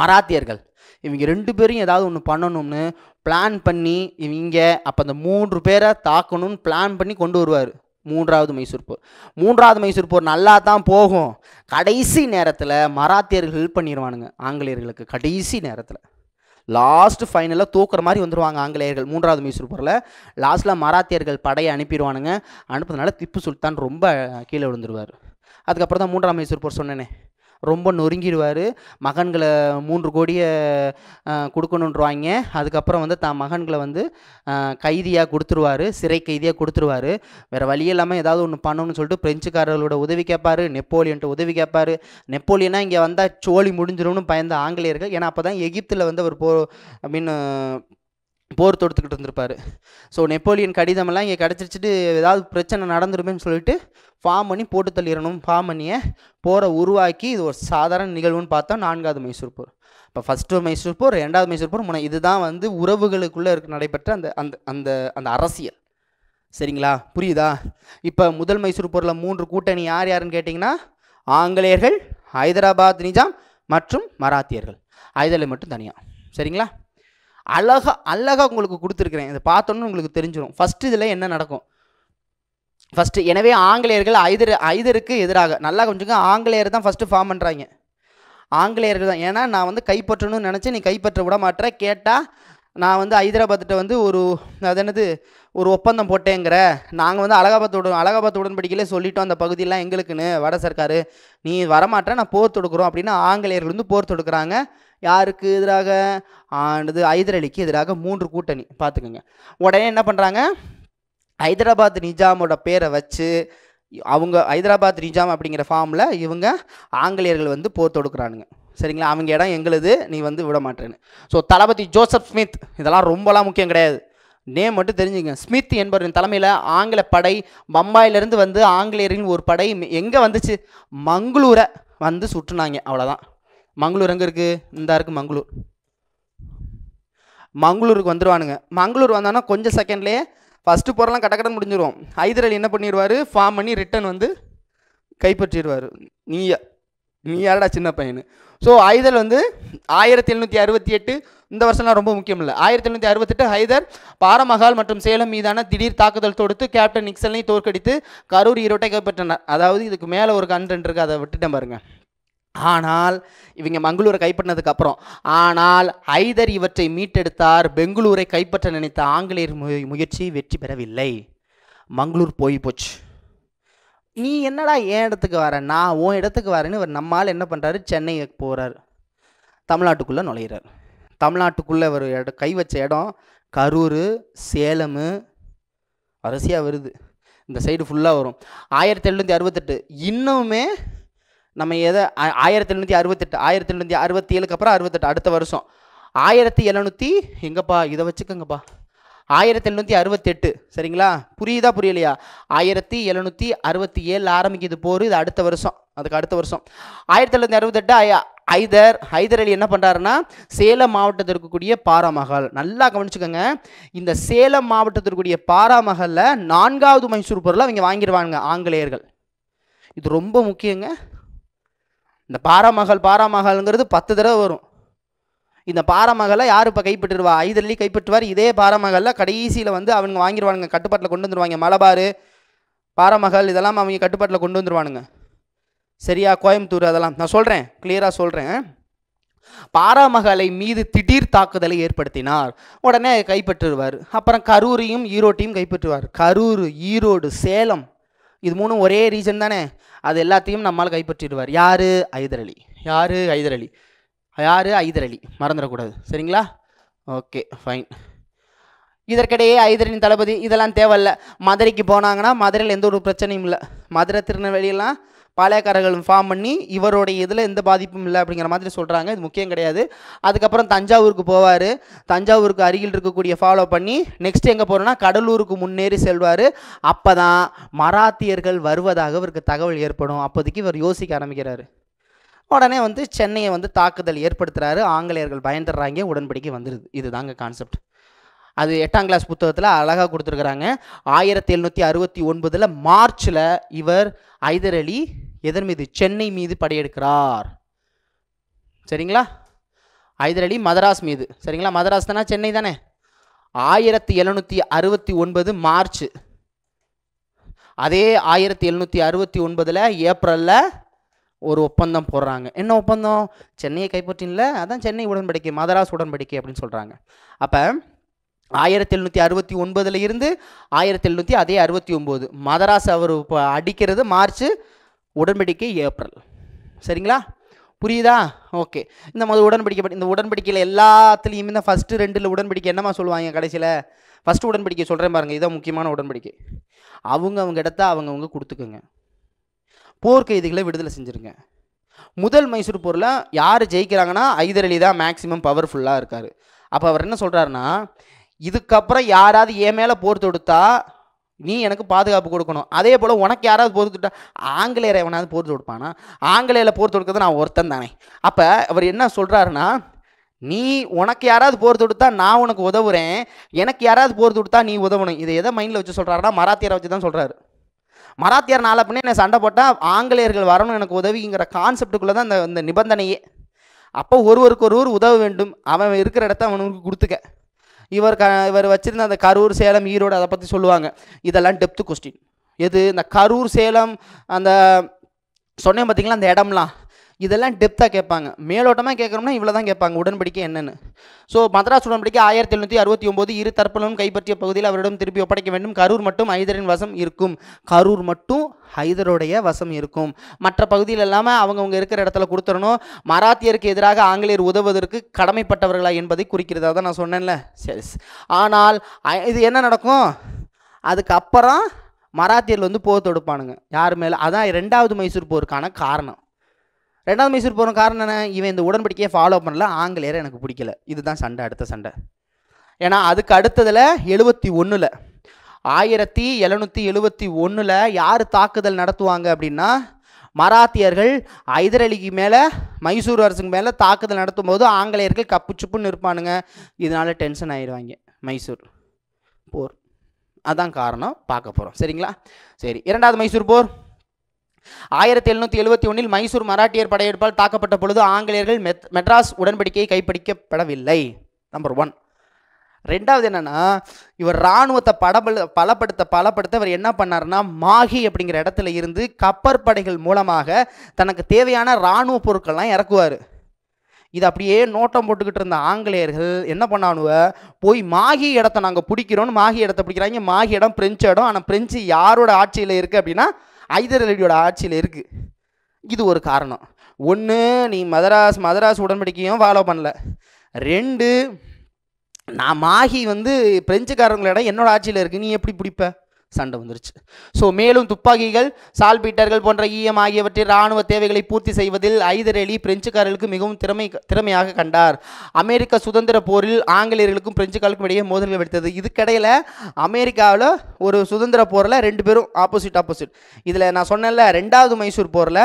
மராத்தியர்கள் இவங்க ரெண்டு பேரும் ஏதாவது ஒன்று பண்ணணும்னு பிளான் பண்ணி இவங்க அப்போ அந்த மூன்று பேரை தாக்கணும்னு பிளான் பண்ணி கொண்டு வருவார் மூன்றாவது மைசூர் போர் மூன்றாவது மைசூர் போர் நல்லா தான் போகும் கடைசி நேரத்தில் மராத்தியர்கள் ஹெல்ப் பண்ணிடுவானுங்க ஆங்கிலேயர்களுக்கு கடைசி நேரத்தில் லாஸ்ட் ஃபைனலில் தூக்குற மாதிரி வந்துடுவாங்க ஆங்கிலேயர்கள் மூன்றாவது மைசூர் போரில் லாஸ்ட்டில் மராத்தியர்கள் படையை அனுப்பிடுவானுங்க அனுப்புறதுனால திப்பு சுல்தான் ரொம்ப கீழே விழுந்துருவார் அதுக்கப்புறம் தான் மூன்றாம் மைசூர் போர் சொன்னேனே ரொம்ப நொறுங்கிடுவார் மகன்களை மூன்று கோடியை கொடுக்கணுன்றவாங்க அதுக்கப்புறம் வந்து தான் மகன்களை வந்து கைதியாக கொடுத்துருவார் சிறை கைதியாக கொடுத்துருவார் வேறு வழி இல்லாமல் ஏதாவது ஒன்று பண்ணணும்னு சொல்லிட்டு பிரெஞ்சுக்காரர்களோட உதவி கேட்பார் நெப்போலியன்ட்டு உதவி கேட்பார் நெப்போலியனாக இங்கே வந்தால் சோழி முடிஞ்சிடும்னு பயந்த ஆங்கிலேயர்கள் ஏன்னா அப்போ தான் எகிப்தில் வந்து அவர் போ ஐ மீன் போர் தொடுத்துக்கிட்டு இருந்திருப்பார் ஸோ நெப்போலியன் கடிதமெல்லாம் இங்கே கிடச்சிருச்சிட்டு ஏதாவது பிரச்சனை நடந்துருமேன்னு சொல்லிட்டு ஃபார்ம் பண்ணி போட்டு தள்ளிடணும் ஃபார்ம் பண்ணியை போரை உருவாக்கி இது ஒரு சாதாரண நிகழ்வுன்னு பார்த்தா நான்காவது மைசூர் போர் இப்போ ஃபஸ்ட்டு மைசூர் போர் ரெண்டாவது மைசூர் போர் முனை இதுதான் வந்து உறவுகளுக்குள்ளே இருக்க நடைபெற்ற அந்த அந்த அந்த அந்த அரசியல் சரிங்களா புரியுதா இப்போ முதல் மைசூர் போரில் மூன்று கூட்டணி யார் யாருன்னு கேட்டிங்கன்னா ஆங்கிலேயர்கள் ஹைதராபாத் நிஜாம் மற்றும் மராத்தியர்கள் ஐதலை மட்டும் தனியாக சரிங்களா அழகாக அழகாக உங்களுக்கு கொடுத்துருக்குறேன் இதை பார்த்தோன்னு உங்களுக்கு தெரிஞ்சிடும் ஃபஸ்ட்டு இதில் என்ன நடக்கும் ஃபஸ்ட்டு எனவே ஆங்கிலேயர்கள் ஐதர் ஐதருக்கு எதிராக நல்லா கொஞ்சம் ஆங்கிலேயர் தான் ஃபஸ்ட்டு ஃபார்ம் பண்ணுறாங்க ஆங்கிலேயர்கள் தான் ஏன்னா நான் வந்து கைப்பற்றணும்னு நினச்சி நீ கைப்பற்ற விட மாட்டேற கேட்டால் நான் வந்து ஹைதராபாத்திட்ட வந்து ஒரு அது என்னது ஒரு ஒப்பந்தம் போட்டேங்கிற நாங்கள் வந்து அலகாபாத் உடன் அலகாபாத் உடன்படிக்கையிலே சொல்லிட்டோம் அந்த பகுதியெல்லாம் எங்களுக்குன்னு வட சர்க்கார் நீ வரமாட்டேன் நான் போர் தொடுக்குறோம் அப்படின்னு ஆங்கிலேயர்கள் வந்து போர் தொடுக்குறாங்க யாருக்கு எதிராக ஆனது ஹைதர் அலிக்கு எதிராக மூன்று கூட்டணி பார்த்துக்கோங்க உடனே என்ன பண்ணுறாங்க ஹைதராபாத் நிஜாமோட பேரை வச்சு அவங்க ஹைதராபாத் நிஜாம் அப்படிங்கிற ஃபார்மில் இவங்க ஆங்கிலேயர்கள் வந்து போர் தொடுக்கிறானுங்க சரிங்களா அவங்க இடம் எங்களுது நீ வந்து விட மாட்டேன்னு ஸோ தளபதி ஜோசப் ஸ்மித் இதெல்லாம் ரொம்பலாம் முக்கியம் கிடையாது நேம் மட்டும் தெரிஞ்சுங்க ஸ்மித் என்பவரின் தலைமையில் ஆங்கில படை பம்பாயிலேருந்து வந்து ஆங்கிலேயரின் ஒரு படை எங்கே வந்துச்சு மங்களூரை வந்து சுற்றுனாங்க அவ்வளோதான் மங்களூர் எங்கே இருக்குது இந்தா இருக்குது மங்களூர் மங்களூருக்கு வந்துடுவானுங்க மங்களூர் வந்தானா கொஞ்சம் செகண்ட்லேயே ஃபஸ்ட்டு போகிறலாம் கடக்கடன் முடிஞ்சிடும் ஹைதர் என்ன பண்ணிடுவார் ஃபார்ம் பண்ணி ரிட்டன் வந்து கைப்பற்றிடுவார் நீயா நீ யாரடா சின்ன பையனு ஸோ ஹைதர் வந்து ஆயிரத்தி எழுநூற்றி அறுபத்தி எட்டு இந்த வருஷம்லாம் ரொம்ப முக்கியம் இல்லை ஆயிரத்தி எழுநூற்றி அறுபத்தெட்டு ஹைதர் பாரமகால் மற்றும் சேலம் மீதான திடீர் தாக்குதல் தொடுத்து கேப்டன் நிக்சலையும் தோற்கடித்து கரூர் ஈரோட்டை கைப்பற்றினார் அதாவது இதுக்கு மேலே ஒரு கண்டென்ட் இருக்குது அதை விட்டுட்டேன் பாருங்கள் ஆனால் இவங்க மங்களூரை கைப்பற்றினதுக்கப்புறம் ஆனால் ஐதர் இவற்றை மீட்டெடுத்தார் பெங்களூரை கைப்பற்ற நினைத்த ஆங்கிலேயர் முயற்சி வெற்றி பெறவில்லை மங்களூர் போய் போச்சு நீ என்னடா என் இடத்துக்கு வர நான் உன் இடத்துக்கு வரேன்னு இவர் நம்மால் என்ன பண்ணுறாரு சென்னைக்கு போகிறார் தமிழ்நாட்டுக்குள்ளே நுழையிறார் தமிழ்நாட்டுக்குள்ளே இவர் இடம் கை வச்ச இடம் கரூர் சேலம் வரிசையாக வருது இந்த சைடு ஃபுல்லாக வரும் ஆயிரத்தி எழுநூற்றி அறுபத்தெட்டு இன்னுமே நம்ம எதை ஆயிரத்தி எழுநூற்றி அறுபத்தெட்டு ஆயிரத்தி எழுநூற்றி அறுபத்தி ஏழுக்கு அப்புறம் அறுபத்தெட்டு அடுத்த வருஷம் ஆயிரத்தி எழுநூற்றி எங்கப்பா இதை வச்சுக்கோங்கப்பா ஆயிரத்தி எழுநூற்றி அறுபத்தெட்டு சரிங்களா புரியுதா புரியலையா ஆயிரத்தி எழுநூற்றி அறுபத்தி ஏழில் ஆரம்பிக்குது போர் இது அடுத்த வருஷம் அதுக்கு அடுத்த வருஷம் ஆயிரத்தி எழுநூற்றி அறுபத்தெட்டு ஹைதர் ஹைதர் அலி என்ன பண்ணுறாருன்னா சேலம் மாவட்டத்தில் இருக்கக்கூடிய பாராமகால் நல்லா கவனிச்சுக்கோங்க இந்த சேலம் மாவட்டத்திற்குரிய இருக்கக்கூடிய நான்காவது மைசூர் பொருளை அவங்க வாங்கிடுவாங்க ஆங்கிலேயர்கள் இது ரொம்ப முக்கியங்க இந்த பாராமகள் பாராமகள்ங்கிறது பத்து தடவை வரும் இந்த பாராமகளை யார் இப்போ கைப்பற்றுவா ஐதர்லி கைப்பற்றுவார் இதே பாராமகளில் கடைசியில் வந்து அவங்க வாங்கிடுவானுங்க கட்டுப்பாட்டில் கொண்டு வந்துடுவாங்க மலபார் பாராமகள் இதெல்லாம் அவங்க கட்டுப்பாட்டில் கொண்டு வந்துடுவானுங்க சரியா கோயம்புத்தூர் அதெல்லாம் நான் சொல்கிறேன் கிளியராக சொல்கிறேன் பாராமகளை மீது திடீர் தாக்குதலை ஏற்படுத்தினார் உடனே கைப்பற்றுவார் அப்புறம் கரூரையும் ஈரோட்டையும் கைப்பற்றுவார் கரூர் ஈரோடு சேலம் இது மூணும் ஒரே ரீசன் தானே அது எல்லாத்தையும் நம்மால் கைப்பற்றிடுவார் யார் ஐதர் அலி யார் ஐதர் அலி யார் ஐதர் அலி மறந்துடக்கூடாது சரிங்களா ஓகே ஃபைன் இதற்கிடையே ஐதரின் தளபதி இதெல்லாம் தேவையில்லை மதுரைக்கு போனாங்கன்னா மதுரையில் எந்த ஒரு பிரச்சனையும் இல்லை மதுரை திருநெல்வேலியெல்லாம் பாளையக்காரர்கள் ஃபார்ம் பண்ணி இவருடைய இதில் எந்த பாதிப்பும் இல்லை அப்படிங்கிற மாதிரி சொல்கிறாங்க இது முக்கியம் கிடையாது அதுக்கப்புறம் தஞ்சாவூருக்கு போவார் தஞ்சாவூருக்கு அருகில் இருக்கக்கூடிய ஃபாலோ பண்ணி நெக்ஸ்ட் எங்கே போகிறோன்னா கடலூருக்கு முன்னேறி செல்வார் அப்போ தான் மராத்தியர்கள் வருவதாக இவருக்கு தகவல் ஏற்படும் அப்போதைக்கு இவர் யோசிக்க ஆரம்பிக்கிறார் உடனே வந்து சென்னையை வந்து தாக்குதல் ஏற்படுத்துகிறாரு ஆங்கிலேயர்கள் பயந்துடுறாங்க உடன்படிக்கை வந்துடுது இதுதாங்க கான்செப்ட் அது எட்டாம் கிளாஸ் புத்தகத்தில் அழகாக கொடுத்துருக்குறாங்க ஆயிரத்தி எழுநூற்றி அறுபத்தி ஒன்பதில் மார்ச்சில் இவர் ஐதரலி அலி எதன் மீது சென்னை மீது படையெடுக்கிறார் சரிங்களா ஹைதர் அலி மதராஸ் மீது சரிங்களா மதராஸ் தானே சென்னை தானே ஆயிரத்தி எழுநூற்றி அறுபத்தி ஒன்பது மார்ச் அதே ஆயிரத்தி எழுநூற்றி அறுபத்தி ஒன்பதில் ஏப்ரலில் ஒரு ஒப்பந்தம் போடுறாங்க என்ன ஒப்பந்தம் சென்னையை கைப்பற்றின அதான் சென்னை உடன்படிக்கை மதராஸ் உடன்படிக்கை அப்படின்னு சொல்கிறாங்க அப்போ ஆயிரத்தி எழுநூற்றி அறுபத்தி ஒன்பதுல இருந்து ஆயிரத்தி எழுநூற்றி அதே அறுபத்தி ஒம்பது மதராஸ் அவர் இப்போ அடிக்கிறது மார்ச் உடன்படிக்கை ஏப்ரல் சரிங்களா புரியுதா ஓகே இந்த மாதிரி உடன்படிக்கை இந்த உடன்படிக்கையில் எல்லாத்துலேயுமே தான் ஃபஸ்ட்டு ரெண்டில் உடன்படிக்கை என்னம்மா சொல்லுவாங்க கடைசியில் ஃபஸ்ட்டு உடன்படிக்கை சொல்கிறேன் பாருங்கள் இதான் முக்கியமான உடன்படிக்கை அவங்க அவங்க இடத்த அவங்கவுங்க கொடுத்துக்குங்க போர் கைதிகளை விடுதலை செஞ்சுருங்க முதல் மைசூர் போரில் யார் ஜெயிக்கிறாங்கன்னா ஐதர் அலி தான் மேக்ஸிமம் பவர்ஃபுல்லாக இருக்கார் அப்போ அவர் என்ன சொல்கிறாருன்னா இதுக்கப்புறம் யாராவது ஏ மேலே போர் தொடுத்தா நீ எனக்கு பாதுகாப்பு கொடுக்கணும் அதே போல் உனக்கு யாராவது போர் தொட்டா ஆங்கிலேயரை எவனாவது போர் தொடுப்பானா ஆங்கிலேயில் போர் தொடுக்கிறது நான் ஒருத்தன் தானே அப்போ அவர் என்ன சொல்கிறாருன்னா நீ உனக்கு யாராவது போர் தொடுத்தா நான் உனக்கு உதவுறேன் எனக்கு யாராவது போர் தொடுத்தா நீ உதவணும் இதை எதை மைண்டில் வச்சு சொல்கிறாருன்னா மராத்தியரை வச்சு தான் சொல்கிறாரு மராத்தியார் நாளை பண்ணி என்னை சண்டை போட்டால் ஆங்கிலேயர்கள் வரணும் எனக்கு உதவிங்கிற கான்செப்டுக்குள்ளே தான் இந்த நிபந்தனையே அப்போ ஒருவருக்கு ஒருவர் உதவ வேண்டும் அவன் இருக்கிற இடத்த அவனுக்கு கொடுத்துக்க இவர் க இவர் வச்சுருந்த அந்த கரூர் சேலம் ஈரோடு அதை பற்றி சொல்லுவாங்க இதெல்லாம் டெப்த்து கொஸ்டின் எது இந்த கரூர் சேலம் அந்த சொன்னேன் பார்த்தீங்களா அந்த இடம்லாம் இதெல்லாம் டெப்த்தாக கேட்பாங்க மேலோட்டமாக கேட்குறோம்னா இவ்வளோ தான் கேட்பாங்க உடன்படிக்கை என்னென்னு ஸோ மதராஸ் உடன்படிக்கை ஆயிரத்தி எழுநூற்றி அறுபத்தி ஒம்பது இரு தரப்பிலும் கைப்பற்றிய பகுதியில் அவரிடம் திருப்பி ஒப்படைக்க வேண்டும் கரூர் மட்டும் ஹைதரின் வசம் இருக்கும் கரூர் மட்டும் ஹைதருடைய வசம் இருக்கும் மற்ற பகுதியில் இல்லாமல் அவங்கவுங்க இருக்கிற இடத்துல கொடுத்துடணும் மராத்தியருக்கு எதிராக ஆங்கிலேயர் உதவுவதற்கு கடமைப்பட்டவர்களா என்பதை குறிக்கிறது தான் நான் சொன்னேன்ல சரி ஆனால் இது என்ன நடக்கும் அதுக்கப்புறம் மராத்தியர்கள் வந்து போர் தொடுப்பானுங்க யார் மேலே அதான் ரெண்டாவது மைசூர் போருக்கான காரணம் ரெண்டாவது மைசூர் போகிற காரணம் என்ன இவன் இந்த உடன்படிக்கையை ஃபாலோ பண்ணல ஆங்கிலேயரை எனக்கு பிடிக்கல இதுதான் சண்டை அடுத்த சண்டை ஏன்னா அதுக்கு அடுத்ததில் எழுபத்தி ஒன்றில் ஆயிரத்தி எழுநூற்றி எழுபத்தி ஒன்றில் யார் தாக்குதல் நடத்துவாங்க அப்படின்னா மராத்தியர்கள் ஐதரலிக்கு மேலே மைசூர் அரசுக்கு மேலே தாக்குதல் நடத்தும் போது ஆங்கிலேயர்கள் கப்பு சுப்புன்னு இருப்பானுங்க இதனால் டென்ஷன் ஆயிடுவாங்க மைசூர் போர் அதான் காரணம் பார்க்க போகிறோம் சரிங்களா சரி இரண்டாவது மைசூர் போர் ஆயிரத்தி எழுநூற்றி எழுபத்தி ஒன்றில் மைசூர் மராட்டியர் படையெடுப்பால் தாக்கப்பட்ட பொழுது ஆங்கிலேயர்கள் மெத் மெட்ராஸ் உடன்படிக்கையை கைப்பிடிக்கப்படவில்லை நம்பர் ஒன் ரெண்டாவது என்னென்னா இவர் இராணுவத்தை படபல பலப்படுத்த பலப்படுத்த இவர் என்ன பண்ணார்னா மாஹி அப்படிங்கிற இடத்துல இருந்து கப்பற்படைகள் மூலமாக தனக்கு தேவையான இராணுவ பொருட்கள்லாம் இறக்குவார் இது அப்படியே நோட்டம் போட்டுக்கிட்டு இருந்த ஆங்கிலேயர்கள் என்ன பண்ணானுவ போய் மாகி இடத்த நாங்கள் பிடிக்கிறோன்னு மாகி இடத்த பிடிக்கிறாங்க மாகி இடம் பிரெஞ்சு இடம் ஆனால் பிரெஞ்சு யாரோட ஆட்சியில் இருக்குது அப்படின்னா ஐதர் அலியோட ஆட்சியில் இருக்குது இது ஒரு காரணம் ஒன்று நீ மதராஸ் மதராஸ் உடன்படிக்கையும் ஃபாலோ பண்ணல ரெண்டு நான் மாஹி வந்து பிரெஞ்சுக்காரங்களிடம் என்னோட ஆட்சியில் இருக்குது நீ எப்படி பிடிப்ப சண்டை வந்துருச்சு ஸோ மேலும் துப்பாக்கிகள் சால்பீட்டர்கள் போன்ற ஈயம் ஆகியவற்றின் இராணுவ தேவைகளை பூர்த்தி செய்வதில் ஐதரேலி பிரெஞ்சுக்காரர்களுக்கு மிகவும் திறமை திறமையாக கண்டார் அமெரிக்க சுதந்திர போரில் ஆங்கிலேயர்களுக்கும் பிரெஞ்சுக்காரர்களுக்கும் இடையே மோதல்கள் எடுத்தது இதுக்கிடையில் அமெரிக்காவில் ஒரு சுதந்திர போரில் ரெண்டு பேரும் ஆப்போசிட் ஆப்போசிட் இதில் நான் சொன்னேன்ல ரெண்டாவது மைசூர் போரில்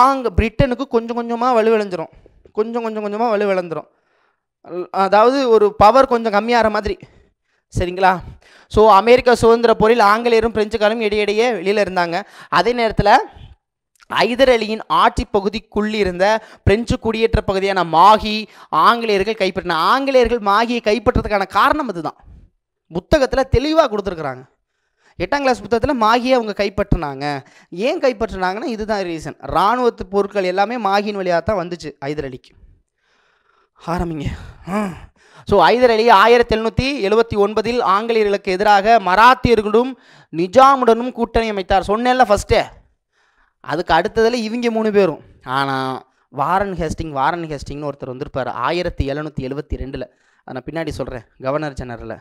ஆங் பிரிட்டனுக்கு கொஞ்சம் கொஞ்சமாக வலுவிழந்துடும் கொஞ்சம் கொஞ்சம் கொஞ்சமாக வலுவிழந்துடும் அதாவது ஒரு பவர் கொஞ்சம் கம்மியாகிற மாதிரி சரிங்களா ஸோ அமெரிக்க சுதந்திர போரில் ஆங்கிலேயரும் பிரெஞ்சுக்காரும் இடையிடையே வெளியில் இருந்தாங்க அதே நேரத்தில் ஐதர் அலியின் ஆட்சி பகுதிக்குள்ளே இருந்த பிரெஞ்சு குடியேற்ற பகுதியான மாகி ஆங்கிலேயர்கள் கைப்பற்றின ஆங்கிலேயர்கள் மாகியை கைப்பற்றதுக்கான காரணம் அதுதான் புத்தகத்தில் தெளிவாக கொடுத்துருக்குறாங்க எட்டாம் கிளாஸ் புத்தகத்தில் மாகியை அவங்க கைப்பற்றினாங்க ஏன் கைப்பற்றினாங்கன்னா இதுதான் ரீசன் இராணுவத்து பொருட்கள் எல்லாமே மாகியின் வழியாக தான் வந்துச்சு ஐதர் அலிக்கு ஆரம்பிங்க ஸோ ஐதர் அலி ஆயிரத்தி எழுநூற்றி எழுபத்தி ஒன்பதில் ஆங்கிலேயர்களுக்கு எதிராக மராத்தியர்களும் நிஜாமுடனும் கூட்டணி அமைத்தார் சொன்னேன்ல ஃபஸ்ட்டே அதுக்கு அடுத்ததில் இவங்க மூணு பேரும் ஆனால் வாரன் ஹேஸ்டிங் வாரன் ஹேஸ்டிங்னு ஒருத்தர் வந்திருப்பார் ஆயிரத்தி எழுநூற்றி எழுபத்தி ரெண்டில் அதை நான் பின்னாடி சொல்கிறேன் கவர்னர் ஜெனரலில்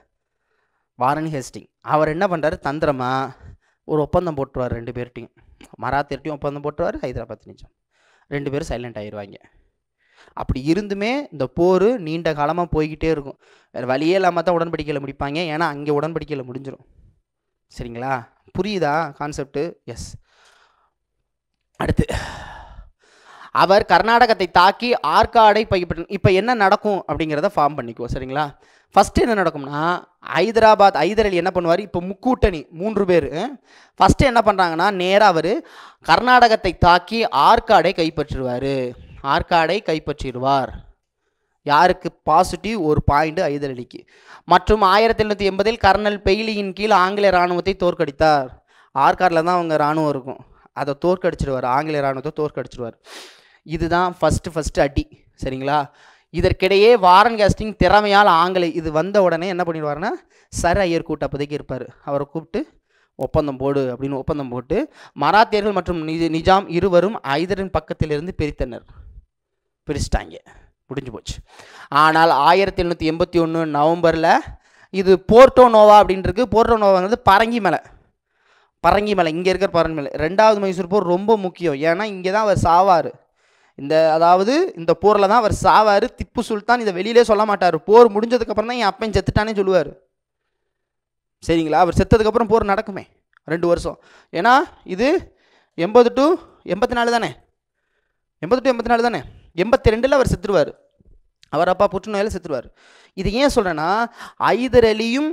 வாரன் ஹேஸ்டிங் அவர் என்ன பண்ணுறாரு தந்திரமாக ஒரு ஒப்பந்தம் போட்டுருவார் ரெண்டு பேர்ட்டையும் மராத்தியர்ட்டையும் ஒப்பந்தம் போட்டுருவார் ஹைதராபாத் நிஜம் ரெண்டு பேரும் சைலண்ட் ஆகிடுவாங்க அப்படி இருந்துமே இந்த போர் நீண்ட காலமாக போய்கிட்டே இருக்கும் வேறு வழியே இல்லாமல் தான் உடன்படிக்கையில் முடிப்பாங்க ஏன்னா அங்கே உடன்படிக்கையில் முடிஞ்சிடும் சரிங்களா புரியுதா கான்செப்டு எஸ் அடுத்து அவர் கர்நாடகத்தை தாக்கி ஆற்காடை பகிப்பட்ட இப்போ என்ன நடக்கும் அப்படிங்கிறத ஃபார்ம் பண்ணிக்குவோம் சரிங்களா ஃபஸ்ட்டு என்ன நடக்கும்னா ஹைதராபாத் ஹைதர் அலி என்ன பண்ணுவார் இப்போ முக்கூட்டணி மூன்று பேர் ஃபஸ்ட்டு என்ன பண்ணுறாங்கன்னா நேராக அவர் கர்நாடகத்தை தாக்கி ஆற்காடை கைப்பற்றுவார் ஆற்காடை கைப்பற்றிடுவார் யாருக்கு பாசிட்டிவ் ஒரு பாயிண்ட் அடிக்கு மற்றும் ஆயிரத்தி எழுநூற்றி எண்பதில் கர்னல் பெய்லியின் கீழ் ஆங்கில இராணுவத்தை தோற்கடித்தார் ஆற்காடில் தான் அவங்க இராணுவம் இருக்கும் அதை தோற்கடிச்சிடுவார் ஆங்கில இராணுவத்தை தோற்கடிச்சிடுவார் இதுதான் ஃபஸ்ட்டு ஃபஸ்ட்டு அடி சரிங்களா இதற்கிடையே வாரன் கேஸ்டிங் திறமையால் ஆங்கிலே இது வந்த உடனே என்ன பண்ணிடுவார்னா சர் ஐயர் கூட்ட அப்போதைக்கு இருப்பார் அவரை கூப்பிட்டு ஒப்பந்தம் போடு அப்படின்னு ஒப்பந்தம் போட்டு மராத்தியர்கள் மற்றும் நிஜாம் இருவரும் ஐதரின் பக்கத்திலிருந்து பிரித்தனர் பிரிச்சிட்டாங்க முடிஞ்சு போச்சு ஆனால் ஆயிரத்தி எழுநூற்றி எண்பத்தி ஒன்று நவம்பரில் இது போர்ட்டோ நோவா அப்படின்றது போர்ட்டோ நோவாங்கிறது பரங்கி மலை பரங்கி மலை இங்கே இருக்கிற பரங்கி மலை ரெண்டாவது மைசூர் போர் ரொம்ப முக்கியம் ஏன்னா இங்கே தான் அவர் சாவார் இந்த அதாவது இந்த போரில் தான் அவர் சாவார் திப்பு சுல்தான் இதை வெளியிலே சொல்ல மாட்டார் போர் முடிஞ்சதுக்கப்புறம் தான் என் அப்பையும் செத்துட்டானே சொல்லுவார் சரிங்களா அவர் செத்ததுக்கப்புறம் போர் நடக்குமே ரெண்டு வருஷம் ஏன்னா இது எண்பது டு எண்பத்தி நாலு தானே எண்பது டு எண்பத்தி நாலு தானே எண்பத்தி ரெண்டில் அவர் செத்துருவார் அவர் அப்பா புற்றுநோயில் செத்துருவார் இது ஏன் சொல்கிறேன்னா ஐதர் அலியும்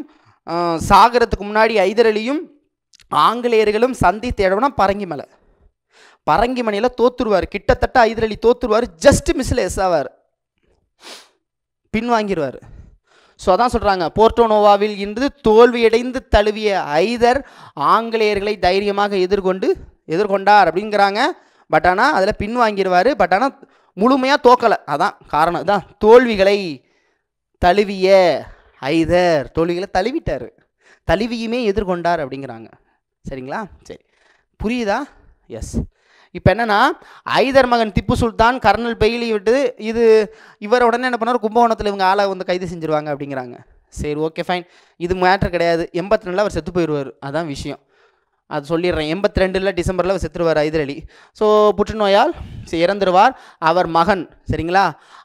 சாகரத்துக்கு முன்னாடி ஐதர் அலியும் ஆங்கிலேயர்களும் சந்தித்த இடம்னா பரங்கி மலையில் தோத்துருவார் கிட்டத்தட்ட ஐதர் அலி தோத்துருவார் ஜஸ்ட் மிஸ்ஸில் எஸ் ஆவார் பின்வாங்கிடுவார் ஸோ அதான் சொல்கிறாங்க போர்ட்டோனோவாவில் இன்று தோல்வியடைந்து தழுவிய ஐதர் ஆங்கிலேயர்களை தைரியமாக எதிர்கொண்டு எதிர்கொண்டார் அப்படிங்கிறாங்க பட் ஆனால் அதில் பின்வாங்கிடுவார் பட் ஆனால் முழுமையாக தோக்கலை அதான் காரணம் இதான் தோல்விகளை தழுவிய ஐதர் தோல்விகளை தழுவிட்டார் தழுவியுமே எதிர்கொண்டார் அப்படிங்கிறாங்க சரிங்களா சரி புரியுதா எஸ் இப்போ என்னென்னா ஐதர் மகன் திப்பு சுல்தான் கர்னல் பெயிலி விட்டு இது இவர் உடனே என்ன பண்ணார் கும்பகோணத்தில் இவங்க ஆளை வந்து கைது செஞ்சுருவாங்க அப்படிங்கிறாங்க சரி ஓகே ஃபைன் இது மேட்ரு கிடையாது எண்பத்தி நாலில் அவர் செத்து போயிடுவார் அதான் விஷயம் அது சொல்லிடுறேன் எண்பத்தி ரெண்டில் டிசம்பரில் செத்துருவார் ஐதரளி ஸோ புற்றுநோயால் இறந்துருவார் அவர் மகன் சரிங்களா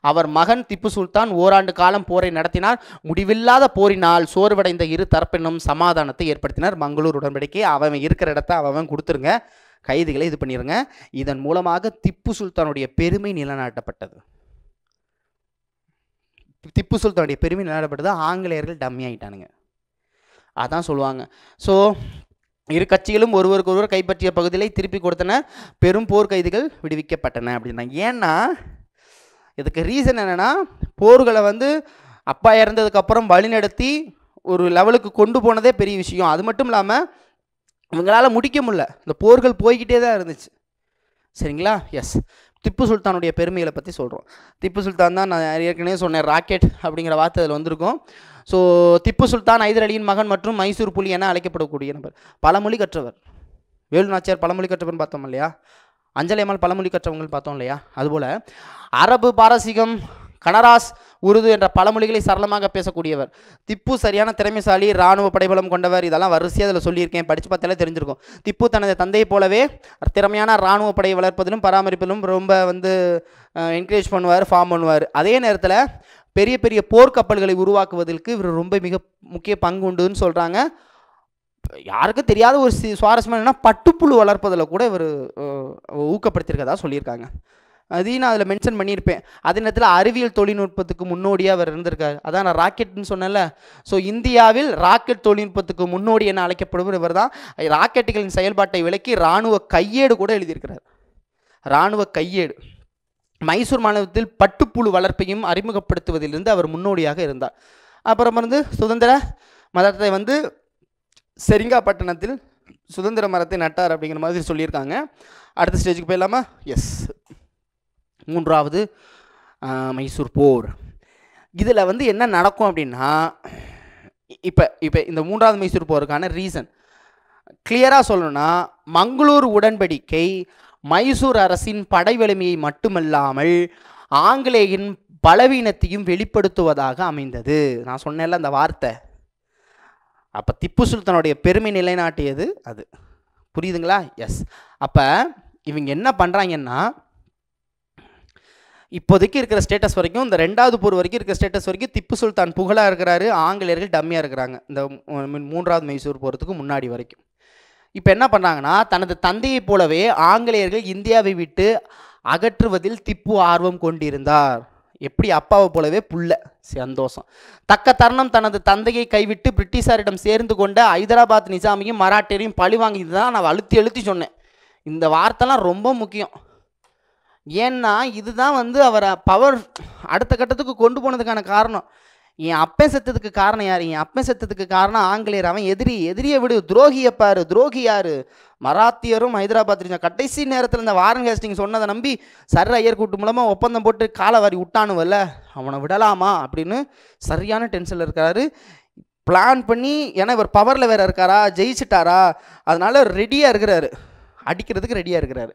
அவர் மகன் திப்பு சுல்தான் ஓராண்டு காலம் போரை நடத்தினார் முடிவில்லாத போரினால் சோர்வடைந்த இரு தரப்பினும் சமாதானத்தை ஏற்படுத்தினார் மங்களூர் உடன்படிக்கை அவன் இருக்கிற இடத்த அவன் கொடுத்துருங்க கைதிகளை இது பண்ணிடுங்க இதன் மூலமாக திப்பு சுல்தானுடைய பெருமை நிலநாட்டப்பட்டது திப்பு சுல்தானுடைய பெருமை நிலநாட்டப்பட்டது ஆங்கிலேயர்கள் டம்மி ஆகிட்டானுங்க அதான் சொல்லுவாங்க ஸோ இரு கட்சிகளும் ஒருவருக்கொருவர் கைப்பற்றிய பகுதிகளை திருப்பி கொடுத்தன பெரும் போர் கைதிகள் விடுவிக்கப்பட்டன அப்படின்னா ஏன்னா இதுக்கு ரீசன் என்னென்னா போர்களை வந்து அப்பா இறந்ததுக்கப்புறம் வழிநடத்தி ஒரு லெவலுக்கு கொண்டு போனதே பெரிய விஷயம் அது மட்டும் இல்லாமல் இவங்களால் முடிக்க முடில இந்த போர்கள் போய்கிட்டே தான் இருந்துச்சு சரிங்களா எஸ் திப்பு சுல்தானுடைய பெருமைகளை பற்றி சொல்கிறோம் திப்பு சுல்தான் தான் நான் ஏற்கனவே சொன்னேன் ராக்கெட் அப்படிங்கிற வார்த்தை அதில் வந்திருக்கும் ஸோ திப்பு சுல்தான் ஐதர் அலியின் மகன் மற்றும் மைசூர் புலி என அழைக்கப்படக்கூடிய நபர் பழமொழி கற்றவர் வேலு நாச்சியார் பழமொழி கற்றவர்னு பார்த்தோம் இல்லையா அஞ்சலியம்மாள் பழமொழி கற்றவங்கள் பார்த்தோம் இல்லையா அதுபோல் அரபு பாரசீகம் கனராஸ் உருது என்ற பழமொழிகளை சரளமாக பேசக்கூடியவர் திப்பு சரியான திறமைசாலி இராணுவ படைபலம் கொண்டவர் இதெல்லாம் வரிசையாக அதில் சொல்லியிருக்கேன் படித்து பார்த்தாலே தெரிஞ்சிருக்கும் திப்பு தனது தந்தையை போலவே திறமையான இராணுவ படை வளர்ப்பதிலும் பராமரிப்பதிலும் ரொம்ப வந்து என்கரேஜ் பண்ணுவார் ஃபார்ம் பண்ணுவார் அதே நேரத்தில் பெரிய பெரிய போர்க்கப்பல்களை உருவாக்குவதற்கு இவர் ரொம்ப மிக முக்கிய பங்கு உண்டுன்னு சொல்கிறாங்க யாருக்கும் தெரியாத ஒரு சி சுவாரஸ்யமானன்னா பட்டுப்புழு வளர்ப்பதில் கூட இவர் ஊக்கப்படுத்தியிருக்கதா சொல்லியிருக்காங்க அதையும் நான் அதில் மென்ஷன் பண்ணியிருப்பேன் அதே நேரத்தில் அறிவியல் தொழில்நுட்பத்துக்கு முன்னோடியாக அவர் இருந்திருக்கார் அதான் நான் ராக்கெட்னு சொன்னேன்ல ஸோ இந்தியாவில் ராக்கெட் தொழில்நுட்பத்துக்கு முன்னோடி என அழைக்கப்படுவர் இவர் தான் ராக்கெட்டுகளின் செயல்பாட்டை விளக்கி இராணுவ கையேடு கூட எழுதியிருக்கிறார் இராணுவ கையேடு மைசூர் மாநிலத்தில் பட்டுப்புழு வளர்ப்பையும் அறிமுகப்படுத்துவதிலிருந்து அவர் முன்னோடியாக இருந்தார் அப்புறம் வந்து சுதந்திர மதத்தை வந்து செரிங்காப்பட்டினத்தில் சுதந்திர மரத்தை நட்டார் அப்படிங்கிற மாதிரி சொல்லியிருக்காங்க அடுத்த ஸ்டேஜுக்கு போயிடலாமா எஸ் மூன்றாவது மைசூர் போர் இதில் வந்து என்ன நடக்கும் அப்படின்னா இப்போ இப்போ இந்த மூன்றாவது மைசூர் போருக்கான ரீசன் கிளியராக சொல்லணும்னா மங்களூர் உடன்படிக்கை மைசூர் அரசின் படை வலிமையை மட்டுமல்லாமல் ஆங்கிலேயின் பலவீனத்தையும் வெளிப்படுத்துவதாக அமைந்தது நான் சொன்னேன்ல அந்த வார்த்தை அப்போ திப்பு சுல்தானுடைய பெருமை நிலைநாட்டியது அது புரியுதுங்களா எஸ் அப்போ இவங்க என்ன பண்ணுறாங்கன்னா இப்போதைக்கு இருக்கிற ஸ்டேட்டஸ் வரைக்கும் இந்த ரெண்டாவது போர் வரைக்கும் இருக்கிற ஸ்டேட்டஸ் வரைக்கும் திப்பு சுல்தான் புகழாக இருக்கிறாரு ஆங்கிலேயர்கள் டம்மியாக இருக்கிறாங்க இந்த மூன்றாவது மைசூர் போகிறதுக்கு முன்னாடி வரைக்கும் இப்போ என்ன பண்ணாங்கன்னா தனது தந்தையைப் போலவே ஆங்கிலேயர்கள் இந்தியாவை விட்டு அகற்றுவதில் திப்பு ஆர்வம் கொண்டிருந்தார் எப்படி அப்பாவை போலவே புள்ள சந்தோஷம் தக்க தருணம் தனது தந்தையை கைவிட்டு பிரிட்டிஷாரிடம் சேர்ந்து கொண்ட ஹைதராபாத் நிசாமியும் மராட்டியரையும் பழி வாங்கிட்டு தான் நான் அழுத்தி அழுத்தி சொன்னேன் இந்த வார்த்தைலாம் ரொம்ப முக்கியம் ஏன்னா இதுதான் வந்து அவரை பவர் அடுத்த கட்டத்துக்கு கொண்டு போனதுக்கான காரணம் என் அப்பன் செத்ததுக்கு காரணம் யார் என் அப்பன் செத்ததுக்கு காரணம் ஆங்கிலேயர் அவன் எதிரி எதிரியை விடு துரோகியை பாரு துரோகி யார் மராத்தியரும் ஹைதராபாத் கடைசி நேரத்தில் இந்த வாரன் ஹேஸ்டிங் சொன்னதை நம்பி சர் ஐயர் கூட்டு மூலமாக ஒப்பந்தம் போட்டு காலை வாரி விட்டானுவல்ல அவனை விடலாமா அப்படின்னு சரியான டென்ஷனில் இருக்காரு பிளான் பண்ணி ஏன்னா இவர் பவரில் வேற இருக்காரா ஜெயிச்சிட்டாரா அதனால் ரெடியாக இருக்கிறாரு அடிக்கிறதுக்கு ரெடியாக இருக்கிறாரு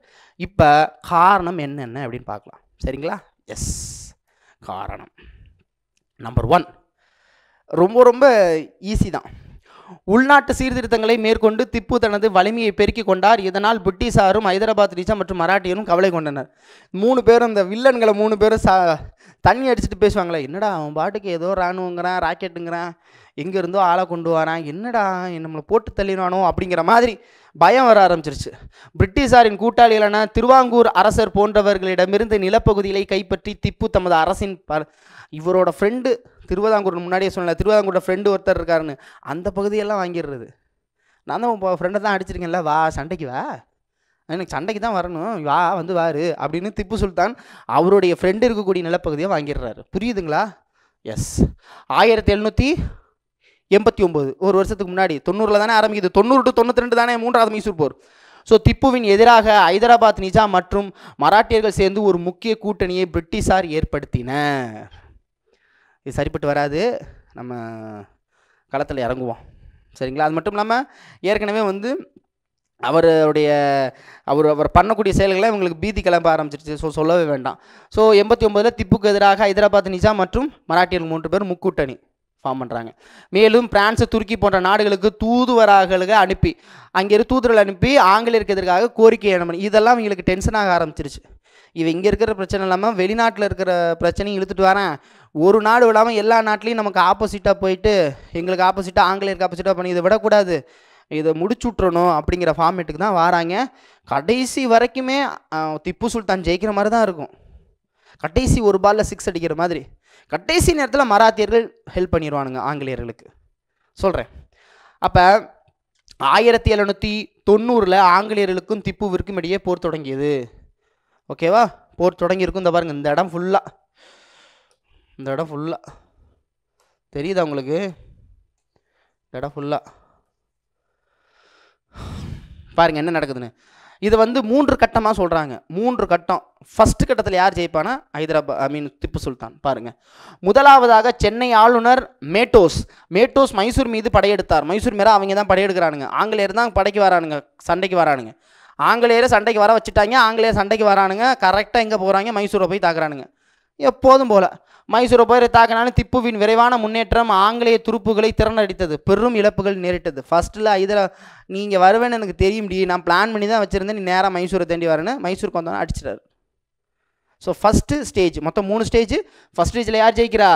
இப்போ காரணம் என்னென்ன அப்படின்னு பார்க்கலாம் சரிங்களா எஸ் காரணம் நம்பர் ஒன் ரொம்ப ரொம்ப ஈஸி தான் உள்நாட்டு சீர்திருத்தங்களை மேற்கொண்டு திப்பு தனது வலிமையை பெருக்கிக் கொண்டார் இதனால் பிரிட்டிஷாரும் ஹைதராபாத் ரீசா மற்றும் மராட்டியரும் கவலை கொண்டனர் மூணு பேரும் இந்த வில்லன்களை மூணு பேரும் சா தண்ணி அடிச்சுட்டு பேசுவாங்களே என்னடா அவன் பாட்டுக்கு ஏதோ ராணுவங்கிறான் ராக்கெட்டுங்கிறான் எங்கேருந்தோ ஆளை கொண்டு வரான் என்னடா நம்மளை போட்டு தள்ளினானோ அப்படிங்கிற மாதிரி பயம் வர ஆரம்பிச்சிருச்சு பிரிட்டிஷாரின் கூட்டாளிகளான திருவாங்கூர் அரசர் போன்றவர்களிடமிருந்து நிலப்பகுதிகளை கைப்பற்றி திப்பு தமது அரசின் ப இவரோட ஃப்ரெண்டு திருவிதாங்கூர் முன்னாடியே சொன்னல திருவிதாங்கூரோட ஃப்ரெண்டு ஒருத்தர் இருக்காருன்னு அந்த பகுதியெல்லாம் வாங்கிடுறது நான் தான் உன் ஃப்ரெண்டை தான் அடிச்சிருக்கேன்ல வா சண்டைக்கு வா எனக்கு சண்டைக்கு தான் வரணும் வா வந்து வாரு அப்படின்னு திப்பு சுல்தான் அவருடைய ஃப்ரெண்டு இருக்கக்கூடிய நிலப்பகுதியை வாங்கிடுறாரு புரியுதுங்களா எஸ் ஆயிரத்தி எழுநூற்றி எண்பத்தி ஒம்பது ஒரு வருஷத்துக்கு முன்னாடி தொண்ணூறில் தானே ஆரம்பிக்குது தொண்ணூறு டு தொண்ணூற்றி ரெண்டு தானே மூன்றாவது மைசூர் போர் ஸோ திப்புவின் எதிராக ஹைதராபாத் நிஜாம் மற்றும் மராட்டியர்கள் சேர்ந்து ஒரு முக்கிய கூட்டணியை பிரிட்டிஷார் ஏற்படுத்தினர் இது சரிப்பட்டு வராது நம்ம களத்தில் இறங்குவோம் சரிங்களா அது மட்டும் இல்லாமல் ஏற்கனவே வந்து அவருடைய அவர் அவர் பண்ணக்கூடிய செயல்களை இவங்களுக்கு பீதி கிளம்ப ஆரம்பிச்சிருச்சு ஸோ சொல்லவே வேண்டாம் ஸோ எண்பத்தி ஒம்பதில் திப்புக்கு எதிராக ஹைதராபாத் நிஜாம் மற்றும் மராட்டியர்கள் மூன்று பேர் முக்கூட்டணி ஃபார்ம் பண்ணுறாங்க மேலும் பிரான்ஸ் துருக்கி போன்ற நாடுகளுக்கு தூதுவராக அனுப்பி அங்கேருந்து தூதுவர்கள் அனுப்பி ஆங்கிலேயருக்கு எதிராக கோரிக்கை பண்ணி இதெல்லாம் இவங்களுக்கு டென்ஷனாக ஆரம்பிச்சிருச்சு இவ இங்கே இருக்கிற பிரச்சனை இல்லாமல் வெளிநாட்டில் இருக்கிற பிரச்சனையும் இழுத்துட்டு வரேன் ஒரு நாடு விடாமல் எல்லா நாட்டிலையும் நமக்கு ஆப்போசிட்டாக போயிட்டு எங்களுக்கு ஆப்போசிட்டாக ஆங்கிலேயருக்கு ஆப்போசிட்டாக பண்ணி இதை விடக்கூடாது இதை முடிச்சுட்றணும் அப்படிங்கிற ஃபார்மேட்டுக்கு தான் வராங்க கடைசி வரைக்குமே திப்பு சுல்தான் ஜெயிக்கிற மாதிரி தான் இருக்கும் கடைசி ஒரு பாலில் சிக்ஸ் அடிக்கிற மாதிரி கடைசி நேரத்தில் மராத்தியர்கள் ஹெல்ப் பண்ணிடுவானுங்க ஆங்கிலேயர்களுக்கு சொல்கிறேன் அப்போ ஆயிரத்தி எழுநூற்றி தொண்ணூறில் ஆங்கிலேயர்களுக்கும் திப்புவிற்கும் இடையே போர் தொடங்கியது ஓகேவா போர் தொடங்கியிருக்கும் இந்த பாருங்கள் இந்த இடம் ஃபுல்லாக இந்த இடம் ஃபுல்லாக தெரியுதா உங்களுக்கு இந்த இடம் ஃபுல்லாக பாருங்கள் என்ன நடக்குதுன்னு இது வந்து மூன்று கட்டமாக சொல்கிறாங்க மூன்று கட்டம் ஃபஸ்ட்டு கட்டத்தில் யார் ஜெயிப்பானா ஹைதராபாத் ஐ மீன் திப்பு சுல்தான் பாருங்கள் முதலாவதாக சென்னை ஆளுநர் மேட்டோஸ் மேட்டோஸ் மைசூர் மீது படையெடுத்தார் மைசூர் மேலே அவங்க தான் படையெடுக்கிறானுங்க ஆங்கிலேயர் தான் படைக்கு வரானுங்க சண்டைக்கு வரானுங்க ஆங்கிலேயர் சண்டைக்கு வர வச்சுட்டாங்க ஆங்கிலேயர் சண்டைக்கு வரானுங்க கரெக்டாக எங்கே போகிறாங்க மைசூரை போய் தாக்குறானுங்க எப்போதும் போல மைசூரை போய் தாக்கினாலும் திப்புவின் விரைவான முன்னேற்றம் ஆங்கிலேய துருப்புகளை திறனடித்தது பெரும் இழப்புகள் நேரிட்டது ஃபஸ்ட்டில் இதில் நீங்கள் வருவேன்னு எனக்கு டி நான் பிளான் பண்ணி தான் வச்சுருந்தேன் நீ நேராக மைசூரை தேண்டி வரேன்னு மைசூருக்கு வந்தோன்னு அடிச்சிட்டாரு ஸோ ஃபஸ்ட்டு ஸ்டேஜ் மொத்தம் மூணு ஸ்டேஜ் ஃபஸ்ட் ஸ்டேஜில் யார் ஜெயிக்கிறா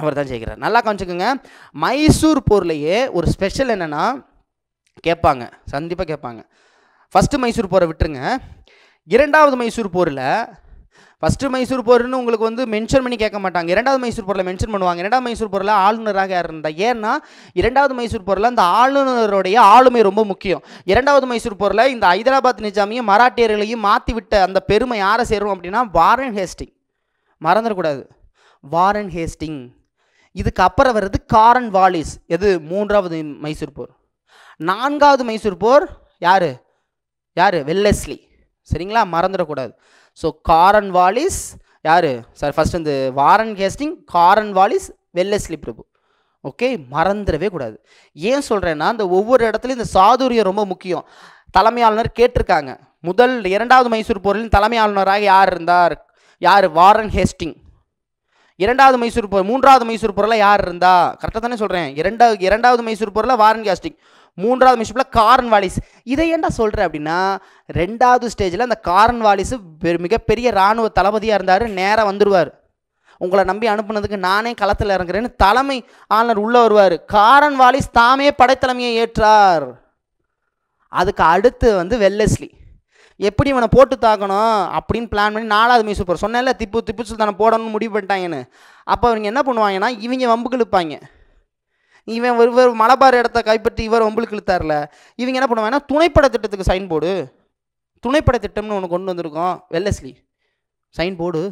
அவர் தான் ஜெயிக்கிறார் நல்லா கவனிச்சுக்கோங்க மைசூர் போர்லேயே ஒரு ஸ்பெஷல் என்னென்னா கேட்பாங்க சந்திப்பாக கேட்பாங்க ஃபஸ்ட்டு மைசூர் போரை விட்டுருங்க இரண்டாவது மைசூர் போரில் ஃபஸ்ட்டு மைசூர் போர்னு உங்களுக்கு வந்து மென்ஷன் பண்ணி கேட்க மாட்டாங்க இரண்டாவது மைசூர் போரில் மென்ஷன் பண்ணுவாங்க இரண்டாவது மைசூர் போரில் ஆளுநராக யார் இருந்தால் ஏன்னா இரண்டாவது மைசூர் போரில் அந்த ஆளுநருடைய ஆளுமை ரொம்ப முக்கியம் இரண்டாவது மைசூர் போரில் இந்த ஹைதராபாத் நிஜாமியும் மராட்டியர்களையும் மாற்றி விட்ட அந்த பெருமை யாரை சேரும் அப்படின்னா வாரன் ஹேஸ்டிங் மறந்துடக்கூடாது வாரன் ஹேஸ்டிங் இதுக்கு அப்புறம் வர்றது காரன் வாலிஸ் எது மூன்றாவது மைசூர் போர் நான்காவது மைசூர் போர் யார் யார் வெல்லஸ்லி சரிங்களா மறந்துடக்கூடாது ஸோ காரன் வாலிஸ் யார் சார் ஃபஸ்ட் இந்த வாரன் கேஸ்டிங் காரன் வாலிஸ் ஸ்லீப் பிரபு ஓகே மறந்துடவே கூடாது ஏன் சொல்கிறேன்னா இந்த ஒவ்வொரு இடத்துலையும் இந்த சாதுரியம் ரொம்ப முக்கியம் தலைமை ஆளுநர் கேட்டிருக்காங்க முதல் இரண்டாவது மைசூர் போரிலும் தலைமை ஆளுநராக யார் இருந்தார் யார் வாரன் ஹேஸ்டிங் இரண்டாவது மைசூர் போர் மூன்றாவது மைசூர் போரில் யார் இருந்தா கரெக்டாக தானே சொல்கிறேன் இரண்டாவது இரண்டாவது மைசூர் போரில் வாரன் ஹேஸ்டிங் மூன்றாவது மிஷப்பில் காரன் வாலிஸ் இதை ஏன்டா சொல்கிறேன் அப்படின்னா ரெண்டாவது ஸ்டேஜில் அந்த வாலிஸு வாலிஸ் மிகப்பெரிய இராணுவ தளபதியாக இருந்தார் நேராக வந்துடுவார் உங்களை நம்பி அனுப்புனதுக்கு நானே களத்தில் இறங்குறேன்னு தலைமை ஆளுநர் உள்ளே வருவார் காரன் வாலிஸ் தாமே படைத்தலைமையை ஏற்றார் அதுக்கு அடுத்து வந்து வெல்லஸ்லி எப்படி இவனை போட்டு தாக்கணும் அப்படின்னு பிளான் பண்ணி நாலாவது மிஷப் சூப்பர் சொன்னேன்ல திப்பு திப்பு சுல்தானை போடணும்னு முடிவு பண்ணிட்டாங்கன்னு அப்போ அவங்க என்ன பண்ணுவாங்கன்னா இவங்க வம்புக்கு இழுப்பாங்க இவன் ஒரு மலபார் இடத்த கைப்பற்றி இவர் ஒம்பளுக்கு இழுத்தார்ல இவங்க என்ன பண்ணுவாங்கன்னா துணைப்பட திட்டத்துக்கு சைன் போர்டு துணைப்பட திட்டம்னு ஒன்று கொண்டு வந்திருக்கோம் வெல்லஸ்லி சைன் போர்டு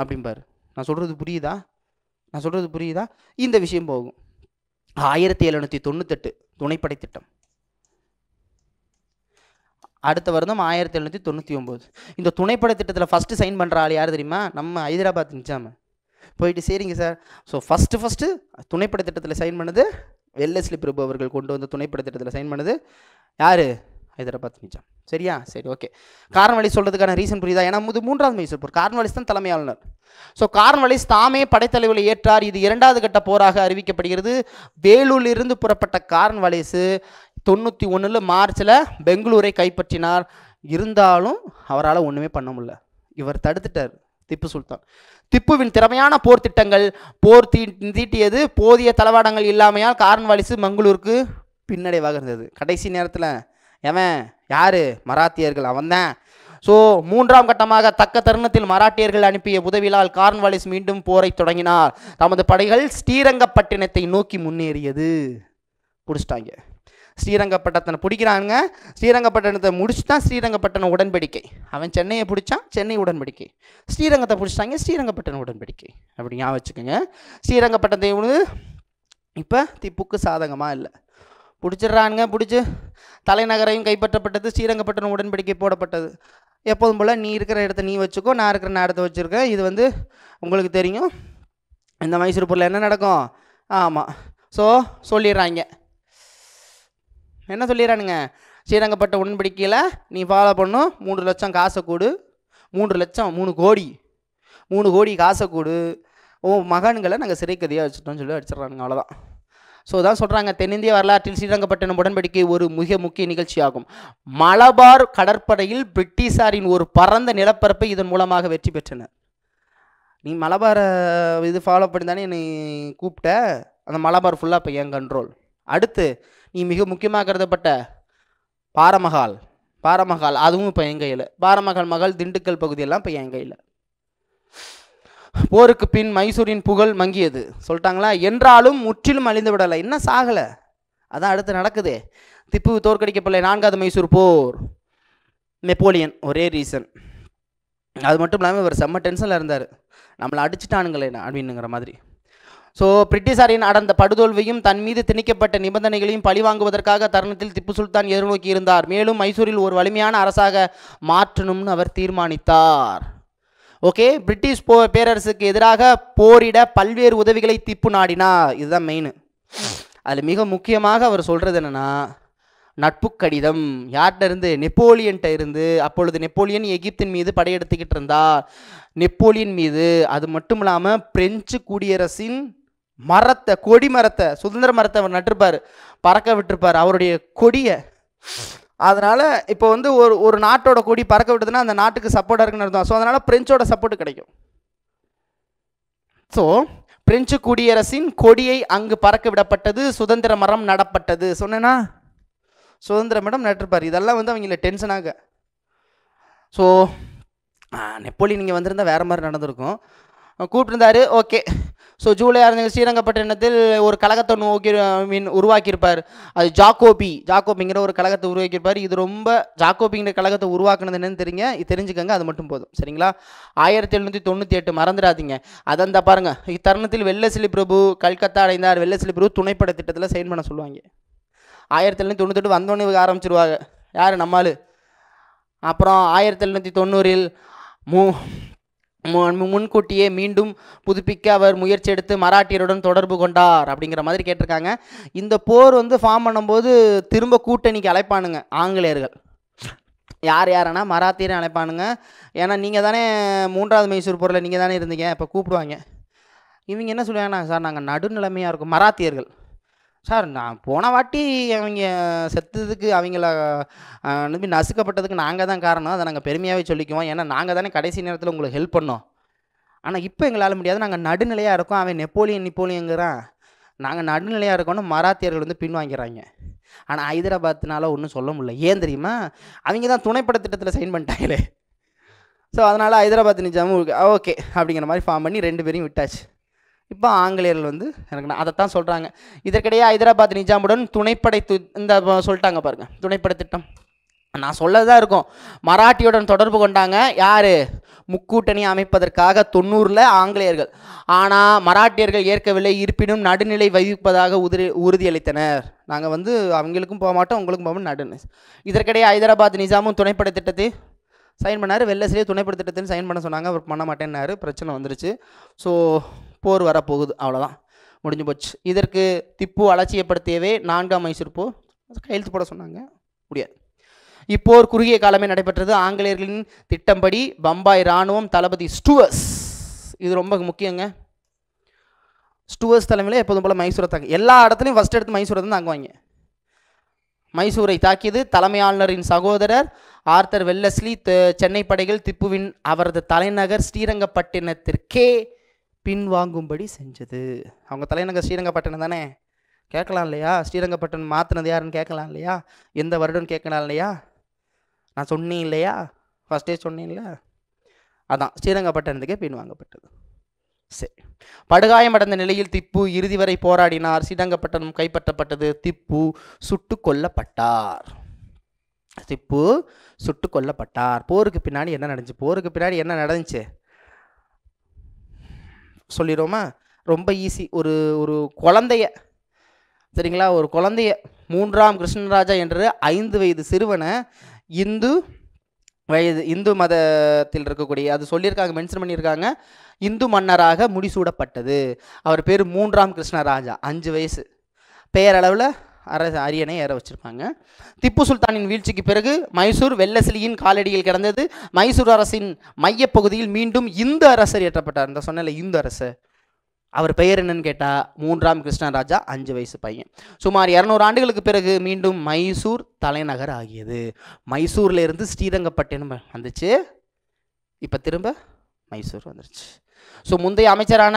அப்படிம்பார் நான் சொல்கிறது புரியுதா நான் சொல்கிறது புரியுதா இந்த விஷயம் போகும் ஆயிரத்தி எழுநூற்றி தொண்ணூத்தெட்டு துணைப்படை திட்டம் அடுத்த வருடம் ஆயிரத்தி எழுநூற்றி தொண்ணூற்றி ஒம்பது இந்த துணைப்படை திட்டத்தில் ஃபஸ்ட்டு சைன் பண்ணுற ஆள் யார் தெரியுமா நம்ம ஹைதராபாத் நிச்சாமல் போயிட்டு சரிங்க சார் ஸோ ஃபஸ்ட்டு ஃபஸ்ட்டு துணைப்பட திட்டத்தில் சைன் பண்ணது எல்எஸ்லி பிரபு அவர்கள் கொண்டு வந்து துணைப்பட திட்டத்தில் சைன் பண்ணது யார் ஹைதராபாத் நிஜாம் சரியா சரி ஓகே கார்ன்வாலிஸ் சொல்கிறதுக்கான ரீசன் புரியுதா ஏன்னா இது மூன்றாவது மைசூர் போர் கார்ன்வாலிஸ் தான் தலைமை ஆளுநர் ஸோ கார்ன்வாலிஸ் தாமே படைத்தலைவில் ஏற்றார் இது இரண்டாவது கட்ட போராக அறிவிக்கப்படுகிறது வேலூரிலிருந்து புறப்பட்ட கார்ன்வாலிஸு தொண்ணூற்றி ஒன்றில் மார்ச்சில் பெங்களூரை கைப்பற்றினார் இருந்தாலும் அவரால் ஒன்றுமே பண்ண முடில இவர் தடுத்துட்டார் திப்பு சுல்தான் திப்புவின் திறமையான போர் திட்டங்கள் போர் தீ தீட்டியது போதிய தளவாடங்கள் இல்லாமையால் கார்ன்வாலிசு மங்களூருக்கு பின்னடைவாக இருந்தது கடைசி நேரத்தில் எவன் யார் மராத்தியர்கள் அவன் தான் ஸோ மூன்றாம் கட்டமாக தக்க தருணத்தில் மராட்டியர்கள் அனுப்பிய உதவியால் கார்ன்வாலிஸ் மீண்டும் போரை தொடங்கினார் தமது படைகள் ஸ்ரீரங்கப்பட்டினத்தை நோக்கி முன்னேறியது பிடிச்சிட்டாங்க ஸ்ரீரங்கப்பட்டத்தனை பிடிக்கிறானுங்க ஸ்ரீரங்கப்பட்டணத்தை முடிச்சு தான் ஸ்ரீரங்கப்பட்டணம் உடன்படிக்கை அவன் சென்னையை பிடிச்சான் சென்னை உடன்படிக்கை ஸ்ரீரங்கத்தை பிடிச்சிட்டாங்க ஸ்ரீரங்கப்பட்டணம் உடன்படிக்கை அப்படி ஞாபகம் வச்சுக்கோங்க ஸ்ரீரங்கப்பட்டத்தை இப்போ திப்புக்கு சாதகமாக இல்லை பிடிச்சிடுறானுங்க பிடிச்சி தலைநகரையும் கைப்பற்றப்பட்டது ஸ்ரீரங்கப்பட்டணம் உடன்படிக்கை போடப்பட்டது எப்போதும் போல் நீ இருக்கிற இடத்த நீ வச்சுக்கோ நான் இருக்கிற நான் இடத்த வச்சுருக்கேன் இது வந்து உங்களுக்கு தெரியும் இந்த மைசூர் பொருள் என்ன நடக்கும் ஆமாம் ஸோ சொல்லிடுறாங்க என்ன சொல்லிடுறானுங்க ஸ்ரீரங்கப்பட்ட உடன்படிக்கையில் நீ ஃபாலோ பண்ணும் மூன்று லட்சம் காசை கூடு மூன்று லட்சம் மூணு கோடி மூணு கோடி காசை கூடு ஓ மகன்களை நாங்கள் கதையாக வச்சுட்டோம்னு சொல்லி அடிச்சிடறானுங்க அவ்வளோதான் ஸோ தான் சொல்கிறாங்க தென்னிந்திய வரலாற்றில் ஸ்ரீரங்கப்பட்டினம் உடன்படிக்கை ஒரு மிக முக்கிய நிகழ்ச்சியாகும் மலபார் கடற்படையில் பிரிட்டிஷாரின் ஒரு பரந்த நிலப்பரப்பை இதன் மூலமாக வெற்றி பெற்றனர் நீ மலபாரை இது ஃபாலோ பண்ணி தானே என்னை கூப்பிட்ட அந்த மலபார் ஃபுல்லாக இப்போ என் கண்ட்ரோல் அடுத்து மிக முக்கியமாக கருதப்பட்ட பாரமகால் பாரமகால் அதுவும் இப்போ என் கையில் பாரமகால் மகள் திண்டுக்கல் பகுதியெல்லாம் இப்போ என் கையில் போருக்கு பின் மைசூரின் புகழ் மங்கியது சொல்லிட்டாங்களா என்றாலும் முற்றிலும் அழிந்து விடலை என்ன சாகலை அதான் அடுத்து நடக்குது திப்பு தோற்கடிக்கப்படலை நான்காவது மைசூர் போர் நெப்போலியன் ஒரே ரீசன் அது மட்டும் இல்லாமல் இவர் செம்ம டென்ஷனில் இருந்தார் நம்மளை அடிச்சுட்டானுங்களே அப்படின்னுங்கிற மாதிரி ஸோ பிரிட்டிஷாரின் அடர்ந்த படுதோல்வியும் தன் மீது திணிக்கப்பட்ட நிபந்தனைகளையும் பழிவாங்குவதற்காக தருணத்தில் திப்பு சுல்தான் எதிர்நோக்கி இருந்தார் மேலும் மைசூரில் ஒரு வலிமையான அரசாக மாற்றணும்னு அவர் தீர்மானித்தார் ஓகே பிரிட்டிஷ் போ பேரரசுக்கு எதிராக போரிட பல்வேறு உதவிகளை திப்பு நாடினா இதுதான் மெயின் அதில் மிக முக்கியமாக அவர் சொல்கிறது என்னென்னா நட்பு கடிதம் யார்கிட்ட இருந்து நெப்போலியன்கிட்ட இருந்து அப்பொழுது நெப்போலியன் எகிப்தின் மீது படையெடுத்துக்கிட்டு இருந்தார் நெப்போலியன் மீது அது மட்டும் இல்லாமல் பிரெஞ்சு குடியரசின் மரத்தை கொடி மரத்தை சுதந்திர மரத்தை அவர் நட்டிருப்பார் பறக்க விட்டுருப்பார் அவருடைய கொடியை அதனால் இப்போ வந்து ஒரு ஒரு நாட்டோட கொடி பறக்க விட்டதுன்னா அந்த நாட்டுக்கு சப்போர்ட்டாக இருக்குன்னு அர்த்தம் ஸோ அதனால் பிரெஞ்சோட சப்போர்ட் கிடைக்கும் ஸோ பிரெஞ்சு குடியரசின் கொடியை அங்கு பறக்க விடப்பட்டது சுதந்திர மரம் நடப்பட்டது சொன்னேன்னா சுதந்திர மரம் நட்டிருப்பார் இதெல்லாம் வந்து அவங்கள டென்ஷனாக ஸோ நெப்போலியன் இங்கே வந்திருந்தால் வேறு மாதிரி நடந்திருக்கும் கூப்பிட்டுருந்தாரு ஓகே ஸோ ஜூலை ஆறு ஸ்ரீரங்கப்பட்டினத்தில் ஒரு கழகத்தை நோக்கி மீன் உருவாக்கியிருப்பார் அது ஜாக்கோபி ஜாக்கோபிங்கிற ஒரு கழகத்தை உருவாக்கியிருப்பார் இது ரொம்ப ஜாக்கோபிங்கிற கழகத்தை உருவாக்குனது என்னன்னு தெரியுங்க தெரிஞ்சுக்கங்க அது மட்டும் போதும் சரிங்களா ஆயிரத்தி எழுநூற்றி தொண்ணூற்றி எட்டு மறந்துடாதீங்க அதான் தான் பாருங்கள் இத்தருணத்தில் வெள்ளசிலி பிரபு கல்கத்தா அடைந்தார் வெள்ளசிலி பிரபு துணைப்பட திட்டத்தில் சைன் பண்ண சொல்லுவாங்க ஆயிரத்தி எழுநூற்றி தொண்ணூத்தெட்டு வந்தோடனே ஆரம்பிச்சிருவாங்க யார் நம்மால் அப்புறம் ஆயிரத்தி எழுநூற்றி தொண்ணூறில் மூ முன்கூட்டியே மீண்டும் புதுப்பிக்க அவர் முயற்சி எடுத்து மராட்டியருடன் தொடர்பு கொண்டார் அப்படிங்கிற மாதிரி கேட்டிருக்காங்க இந்த போர் வந்து ஃபார்ம் பண்ணும்போது திரும்ப கூட்டணிக்கு அழைப்பானுங்க ஆங்கிலேயர்கள் யார் யாருன்னா மராத்தியரை அழைப்பானுங்க ஏன்னா நீங்கள் தானே மூன்றாவது மைசூர் பொருளை நீங்கள் தானே இருந்தீங்க இப்போ கூப்பிடுவாங்க இவங்க என்ன சொல்லுவாங்கன்னா சார் நாங்கள் நடுநிலைமையாக இருக்கும் மராத்தியர்கள் சார் நான் போன வாட்டி அவங்க செத்ததுக்கு அவங்கள நம்பி நசுக்கப்பட்டதுக்கு நாங்கள் தான் காரணம் அதை நாங்கள் பெருமையாகவே சொல்லிக்குவோம் ஏன்னா நாங்கள் தானே கடைசி நேரத்தில் உங்களுக்கு ஹெல்ப் பண்ணோம் ஆனால் இப்போ எங்களால் முடியாது நாங்கள் நடுநிலையாக இருக்கோம் அவன் நெப்போலியன் நிப்போலியங்கிறான் நாங்கள் நடுநிலையாக இருக்கோம்னு மராத்தியர்கள் வந்து பின்வாங்கிறாங்க ஆனால் ஹைதராபாத்னால ஒன்றும் சொல்ல முடியல ஏன் தெரியுமா அவங்க தான் துணைப்பட திட்டத்தில் சைன் பண்ணிட்டாங்களே ஸோ அதனால் ஹைதராபாத் நிஜாமும் ஓகே அப்படிங்கிற மாதிரி ஃபார்ம் பண்ணி ரெண்டு பேரையும் விட்டாச்சு இப்போ ஆங்கிலேயர்கள் வந்து எனக்கு அதை தான் சொல்கிறாங்க இதற்கிடையே ஹைதராபாத் நிஜாமுடன் துணைப்படை து இந்த சொல்லிட்டாங்க பாருங்கள் துணைப்படை திட்டம் நான் சொல்லதான் இருக்கும் மராட்டியுடன் தொடர்பு கொண்டாங்க யார் முக்கூட்டணி அமைப்பதற்காக தொண்ணூறில் ஆங்கிலேயர்கள் ஆனால் மராட்டியர்கள் ஏற்கவில்லை இருப்பினும் நடுநிலை வகிப்பதாக உதிரி உறுதியளித்தனர் நாங்கள் வந்து அவங்களுக்கும் போக மாட்டோம் உங்களுக்கும் போக நடுநிலை இதற்கிடையே ஹைதராபாத் நிஜாமும் துணைப்படை திட்டத்தை சைன் பண்ணார் வெள்ளசிலே துணைப்படை திட்டத்தின்னு சைன் பண்ண சொன்னாங்க அவர் பண்ண மாட்டேன்னாரு பிரச்சனை வந்துருச்சு ஸோ போர் வரப்போகுது அவ்வளோதான் முடிஞ்சு போச்சு இதற்கு திப்பு அலட்சியப்படுத்தியவே நான்காம் மைசூர் போர் கையெழுத்து போட சொன்னாங்க முடியாது இப்போர் குறுகிய காலமே நடைபெற்றது ஆங்கிலேயர்களின் திட்டம்படி பம்பாய் இராணுவம் தளபதி ஸ்டுவர்ஸ் இது ரொம்ப முக்கியங்க ஸ்டுவர்ஸ் தலைமையில் எப்போதும் போல் மைசூரை தாக்கு எல்லா இடத்துலையும் ஃபஸ்ட் எடுத்து மைசூரை தான் தாங்குவாங்க மைசூரை தாக்கியது தலைமை ஆளுநரின் சகோதரர் ஆர்த்தர் வெல்லஸ்லி சென்னை படைகள் திப்புவின் அவரது தலைநகர் ஸ்ரீரங்கப்பட்டினத்திற்கே பின்வாங்கும்படி செஞ்சது அவங்க தலைநகர் ஸ்ரீரங்கப்பட்டினம் தானே கேட்கலாம் இல்லையா ஸ்ரீரங்கப்பட்டினம் மாற்றினது யாருன்னு கேட்கலாம் இல்லையா எந்த வருடம்னு கேட்கலாம் இல்லையா நான் சொன்னேன் இல்லையா ஃபஸ்ட்டே சொன்னேன்ல அதான் ஸ்ரீரங்கப்பட்டினத்துக்கே பின்வாங்கப்பட்டது சரி படுகாயமடைந்த நிலையில் திப்பு இறுதி வரை போராடினார் ஸ்ரீரங்கப்பட்டினம் கைப்பற்றப்பட்டது திப்பு சுட்டு கொல்லப்பட்டார் திப்பு சுட்டு கொல்லப்பட்டார் போருக்கு பின்னாடி என்ன நடந்துச்சு போருக்கு பின்னாடி என்ன நடந்துச்சு சொல்லிடுவோமா ரொம்ப ஈஸி ஒரு ஒரு குழந்தைய சரிங்களா ஒரு குழந்தைய மூன்றாம் கிருஷ்ணராஜா என்ற ஐந்து வயது சிறுவனை இந்து வயது இந்து மதத்தில் இருக்கக்கூடிய அது சொல்லியிருக்காங்க மென்ஷன் பண்ணியிருக்காங்க இந்து மன்னராக முடிசூடப்பட்டது அவர் பேர் மூன்றாம் கிருஷ்ணராஜா அஞ்சு வயசு பெயரளவில் அரச அரியணை ஏற வச்சிருப்பாங்க திப்பு சுல்தானின் வீழ்ச்சிக்கு பிறகு மைசூர் வெள்ளசிலியின் காலடியில் கிடந்தது மைசூர் அரசின் மையப்பகுதியில் மீண்டும் இந்து அரசர் ஏற்றப்பட்டார் இந்த சொன்ன இந்து அரசர் அவர் பெயர் என்னன்னு கேட்டால் மூன்றாம் கிருஷ்ணராஜா அஞ்சு வயசு பையன் சுமார் இரநூறு ஆண்டுகளுக்கு பிறகு மீண்டும் மைசூர் தலைநகர் ஆகியது மைசூரில் இருந்து ஸ்ரீரங்கப்பட்டினம் வந்துச்சு இப்போ திரும்ப மைசூர் வந்துருச்சு ஸோ முந்தைய அமைச்சரான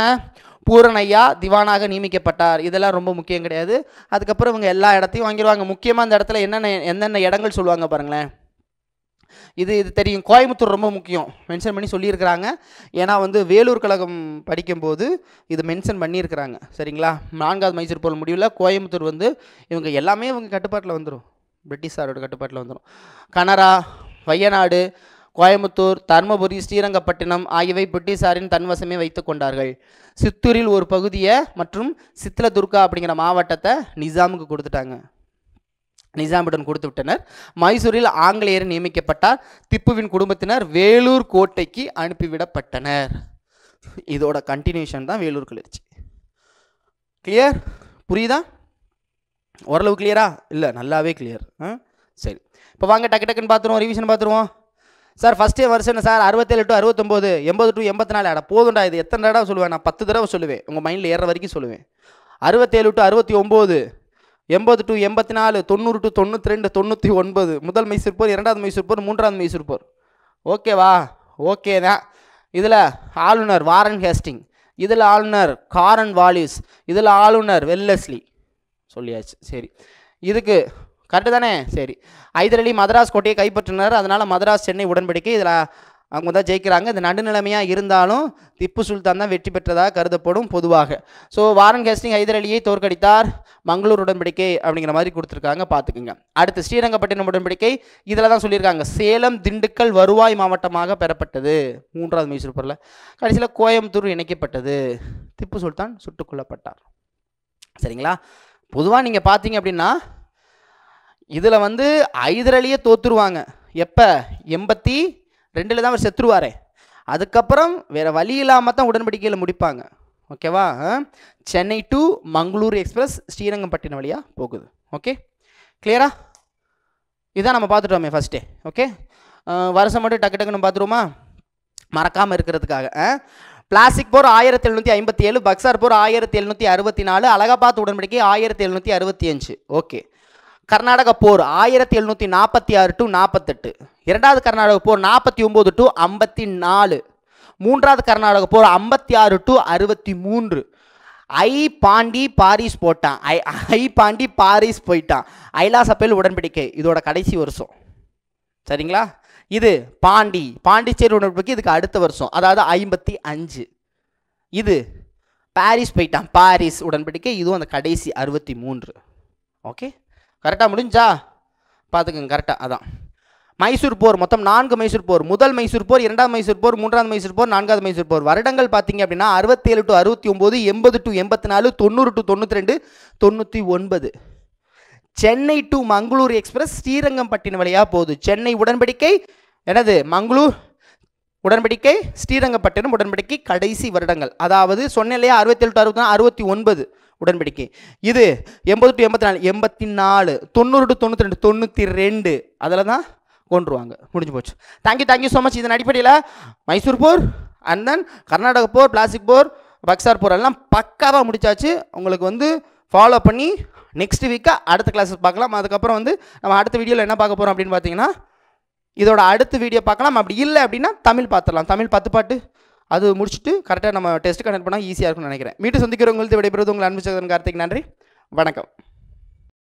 பூரணையா திவானாக நியமிக்கப்பட்டார் இதெல்லாம் ரொம்ப முக்கியம் கிடையாது அதுக்கப்புறம் இவங்க எல்லா இடத்தையும் வாங்கிடுவாங்க முக்கியமாக அந்த இடத்துல என்னென்ன என்னென்ன இடங்கள் சொல்லுவாங்க பாருங்களேன் இது இது தெரியும் கோயம்புத்தூர் ரொம்ப முக்கியம் மென்ஷன் பண்ணி சொல்லியிருக்கிறாங்க ஏன்னா வந்து வேலூர் கழகம் படிக்கும்போது இது மென்ஷன் பண்ணியிருக்கிறாங்க சரிங்களா நான்காவது மைசூர் போல் முடிவில் கோயம்புத்தூர் வந்து இவங்க எல்லாமே இவங்க கட்டுப்பாட்டில் வந்துடும் பிரிட்டிஷாரோட கட்டுப்பாட்டில் வந்துடும் கனரா வயநாடு கோயம்புத்தூர் தர்மபுரி ஸ்ரீரங்கப்பட்டினம் ஆகியவை பிரிட்டிஷாரின் தன்வசமே வைத்து கொண்டார்கள் சித்தூரில் ஒரு பகுதியை மற்றும் சித்லதுர்கா அப்படிங்கிற மாவட்டத்தை நிசாமுக்கு கொடுத்துட்டாங்க நிசாமுடன் கொடுத்து விட்டனர் மைசூரில் ஆங்கிலேயர் நியமிக்கப்பட்டார் திப்புவின் குடும்பத்தினர் வேலூர் கோட்டைக்கு அனுப்பிவிடப்பட்டனர் இதோட கண்டினியூஷன் தான் வேலூர் கிளர்ச்சி கிளியர் புரியுதா ஓரளவு கிளியரா இல்லை நல்லாவே கிளியர் சரி இப்போ வாங்க டக்கு டக்குன்னு பார்த்துருவோம் ரிவிஷன் பார்த்துருவோம் சார் ஃபஸ்ட் இயர் வருஷம் சார் அறுபத்தேழு டு அறுபத்தொம்போது எண்பது டு எண்பத்தி நாலு ஆடா போதுண்டா இது எத்தனை தடவை சொல்லுவேன் நான் பத்து தடவை சொல்லுவேன் உங்கள் மைண்டில் ஏற வரைக்கும் சொல்லுவேன் அறுபத்தேழு டு அறுபத்தி ஒம்பது எண்பது டு எண்பத்தி நாலு தொண்ணூறு டு தொண்ணூற்றி ரெண்டு தொண்ணூற்றி ஒன்பது முதல் மைசூர் போர் இரண்டாவது மைசூர் போர் மூன்றாவது மைசூர் போர் ஓகேவா ஓகே தான் இதில் ஆளுநர் வாரன் ஹேஸ்டிங் இதில் ஆளுநர் காரன் வாலிஸ் இதில் ஆளுநர் வெல்லஸ்லி சொல்லியாச்சு சரி இதுக்கு கரெக்டு தானே சரி ஹைதர் அலி மதராஸ் கோட்டையை கைப்பற்றினார் அதனால் மதராஸ் சென்னை உடன்படிக்கை இதில் அவங்க தான் ஜெயிக்கிறாங்க இந்த நடுநிலைமையாக இருந்தாலும் திப்பு சுல்தான் தான் வெற்றி பெற்றதாக கருதப்படும் பொதுவாக ஸோ வாரன் கேஸ்டிங் ஹைதர் அலியை தோற்கடித்தார் மங்களூர் உடன்படிக்கை அப்படிங்கிற மாதிரி கொடுத்துருக்காங்க பார்த்துக்குங்க அடுத்து ஸ்ரீரங்கப்பட்டினம் உடன்படிக்கை இதில் தான் சொல்லியிருக்காங்க சேலம் திண்டுக்கல் வருவாய் மாவட்டமாக பெறப்பட்டது மூன்றாவது மைசூர் பொருளில் கடைசியில் கோயம்புத்தூர் இணைக்கப்பட்டது திப்பு சுல்தான் சுட்டுக் கொல்லப்பட்டார் சரிங்களா பொதுவாக நீங்கள் பார்த்தீங்க அப்படின்னா இதில் வந்து ஐதரலியே தோற்றுருவாங்க எப்போ எண்பத்தி ரெண்டில் தான் அவர் செத்துருவாரே அதுக்கப்புறம் வேறு வழி இல்லாமல் தான் உடன்படிக்கையில் முடிப்பாங்க ஓகேவா சென்னை டு மங்களூர் எக்ஸ்பிரஸ் ஸ்ரீரங்கம்பட்டினம் வழியாக போகுது ஓகே கிளியரா இதான் நம்ம பார்த்துட்டோமே ஃபஸ்ட்டே ஓகே வருஷம் மட்டும் டக்கு டக்குன்னு பார்த்துருவோமா மறக்காமல் இருக்கிறதுக்காக பிளாஸ்டிக் போர் ஆயிரத்தி எழுநூற்றி ஐம்பத்தி ஏழு பக்சார் போர் ஆயிரத்தி எழுநூற்றி அறுபத்தி நாலு அழகாபாத் உடன்படிக்கை ஆயிரத்தி எழுநூற்றி அறுபத்தி அஞ்சு ஓகே கர்நாடக போர் ஆயிரத்தி எழுநூற்றி நாற்பத்தி ஆறு டு நாற்பத்தெட்டு இரண்டாவது கர்நாடக போர் நாற்பத்தி ஒம்பது டு ஐம்பத்தி நாலு மூன்றாவது கர்நாடக போர் ஐம்பத்தி ஆறு டு அறுபத்தி மூன்று ஐ பாண்டி பாரிஸ் போட்டான் ஐ ஐ பாண்டி பாரிஸ் போயிட்டான் ஐலாசப்பேல் உடன்படிக்கை இதோட கடைசி வருஷம் சரிங்களா இது பாண்டி பாண்டிச்சேரி உடன்படிக்கை இதுக்கு அடுத்த வருஷம் அதாவது ஐம்பத்தி அஞ்சு இது பாரிஸ் போயிட்டான் பாரிஸ் உடன்படிக்கை இதுவும் அந்த கடைசி அறுபத்தி மூன்று ஓகே கரெக்டாக முடிஞ்சா பார்த்துக்குங்க கரெக்டாக அதான் மைசூர் போர் மொத்தம் நான்கு மைசூர் போர் முதல் மைசூர் போர் இரண்டாவது மைசூர் போர் மூன்றாவது மைசூர் போர் நான்காவது மைசூர் போர் வருடங்கள் பார்த்தீங்க அப்படின்னா அறுபத்தேழு டு அறுபத்தி ஒம்பது எண்பது டு எண்பத்தி நாலு தொண்ணூறு டு தொண்ணூற்றி ரெண்டு தொண்ணூற்றி ஒன்பது சென்னை டு மங்களூர் எக்ஸ்பிரஸ் ஸ்ரீரங்கம்பட்டினம் வழியாக போகுது சென்னை உடன்படிக்கை எனது மங்களூர் உடன்படிக்கை ஸ்ரீரங்கப்பட்டினம் உடன்படிக்கை கடைசி வருடங்கள் அதாவது சொன்னலையே அறுபத்தேழு டு அறுபத்தி அறுபத்தி ஒன்பது உடன்படிக்கை இது எண்பது டு எண்பத்தி நாலு எண்பத்தி நாலு தொண்ணூறு டு தொண்ணூற்றி ரெண்டு தொண்ணூற்றி ரெண்டு அதில் தான் கொண்டுருவாங்க முடிஞ்சு போச்சு தேங்க்யூ தேங்க்யூ ஸோ மச் இதன் அடிப்படையில் மைசூர் போர் அண்ட் தென் கர்நாடக போர் பிளாஸ்டிக் போர் பக்சார் போர் எல்லாம் பக்காவாக முடித்தாச்சு உங்களுக்கு வந்து ஃபாலோ பண்ணி நெக்ஸ்ட் வீக்காக அடுத்த கிளாஸஸ் பார்க்கலாம் அதுக்கப்புறம் வந்து நம்ம அடுத்த வீடியோவில் என்ன பார்க்க போகிறோம் அப்படின்னு பார்த்தீங்கன்னா இதோட அடுத்த வீடியோ பார்க்கலாம் அப்படி இல்லை அப்படின்னா தமிழ் பார்த்துடலாம் தமிழ் பத்து பாட்டு அது முடிச்சுட்டு கரெக்டாக நம்ம டெஸ்ட் கனெக்ட் பண்ணால் ஈஸியாக இருக்கும்னு நினைக்கிறேன் மீட்டு சந்திக்கிறவங்களுக்கு விடைபெறுவது உங்களுக்கு அனுப்பிச்சதன் கார்த்திக் நன்றி வணக்கம்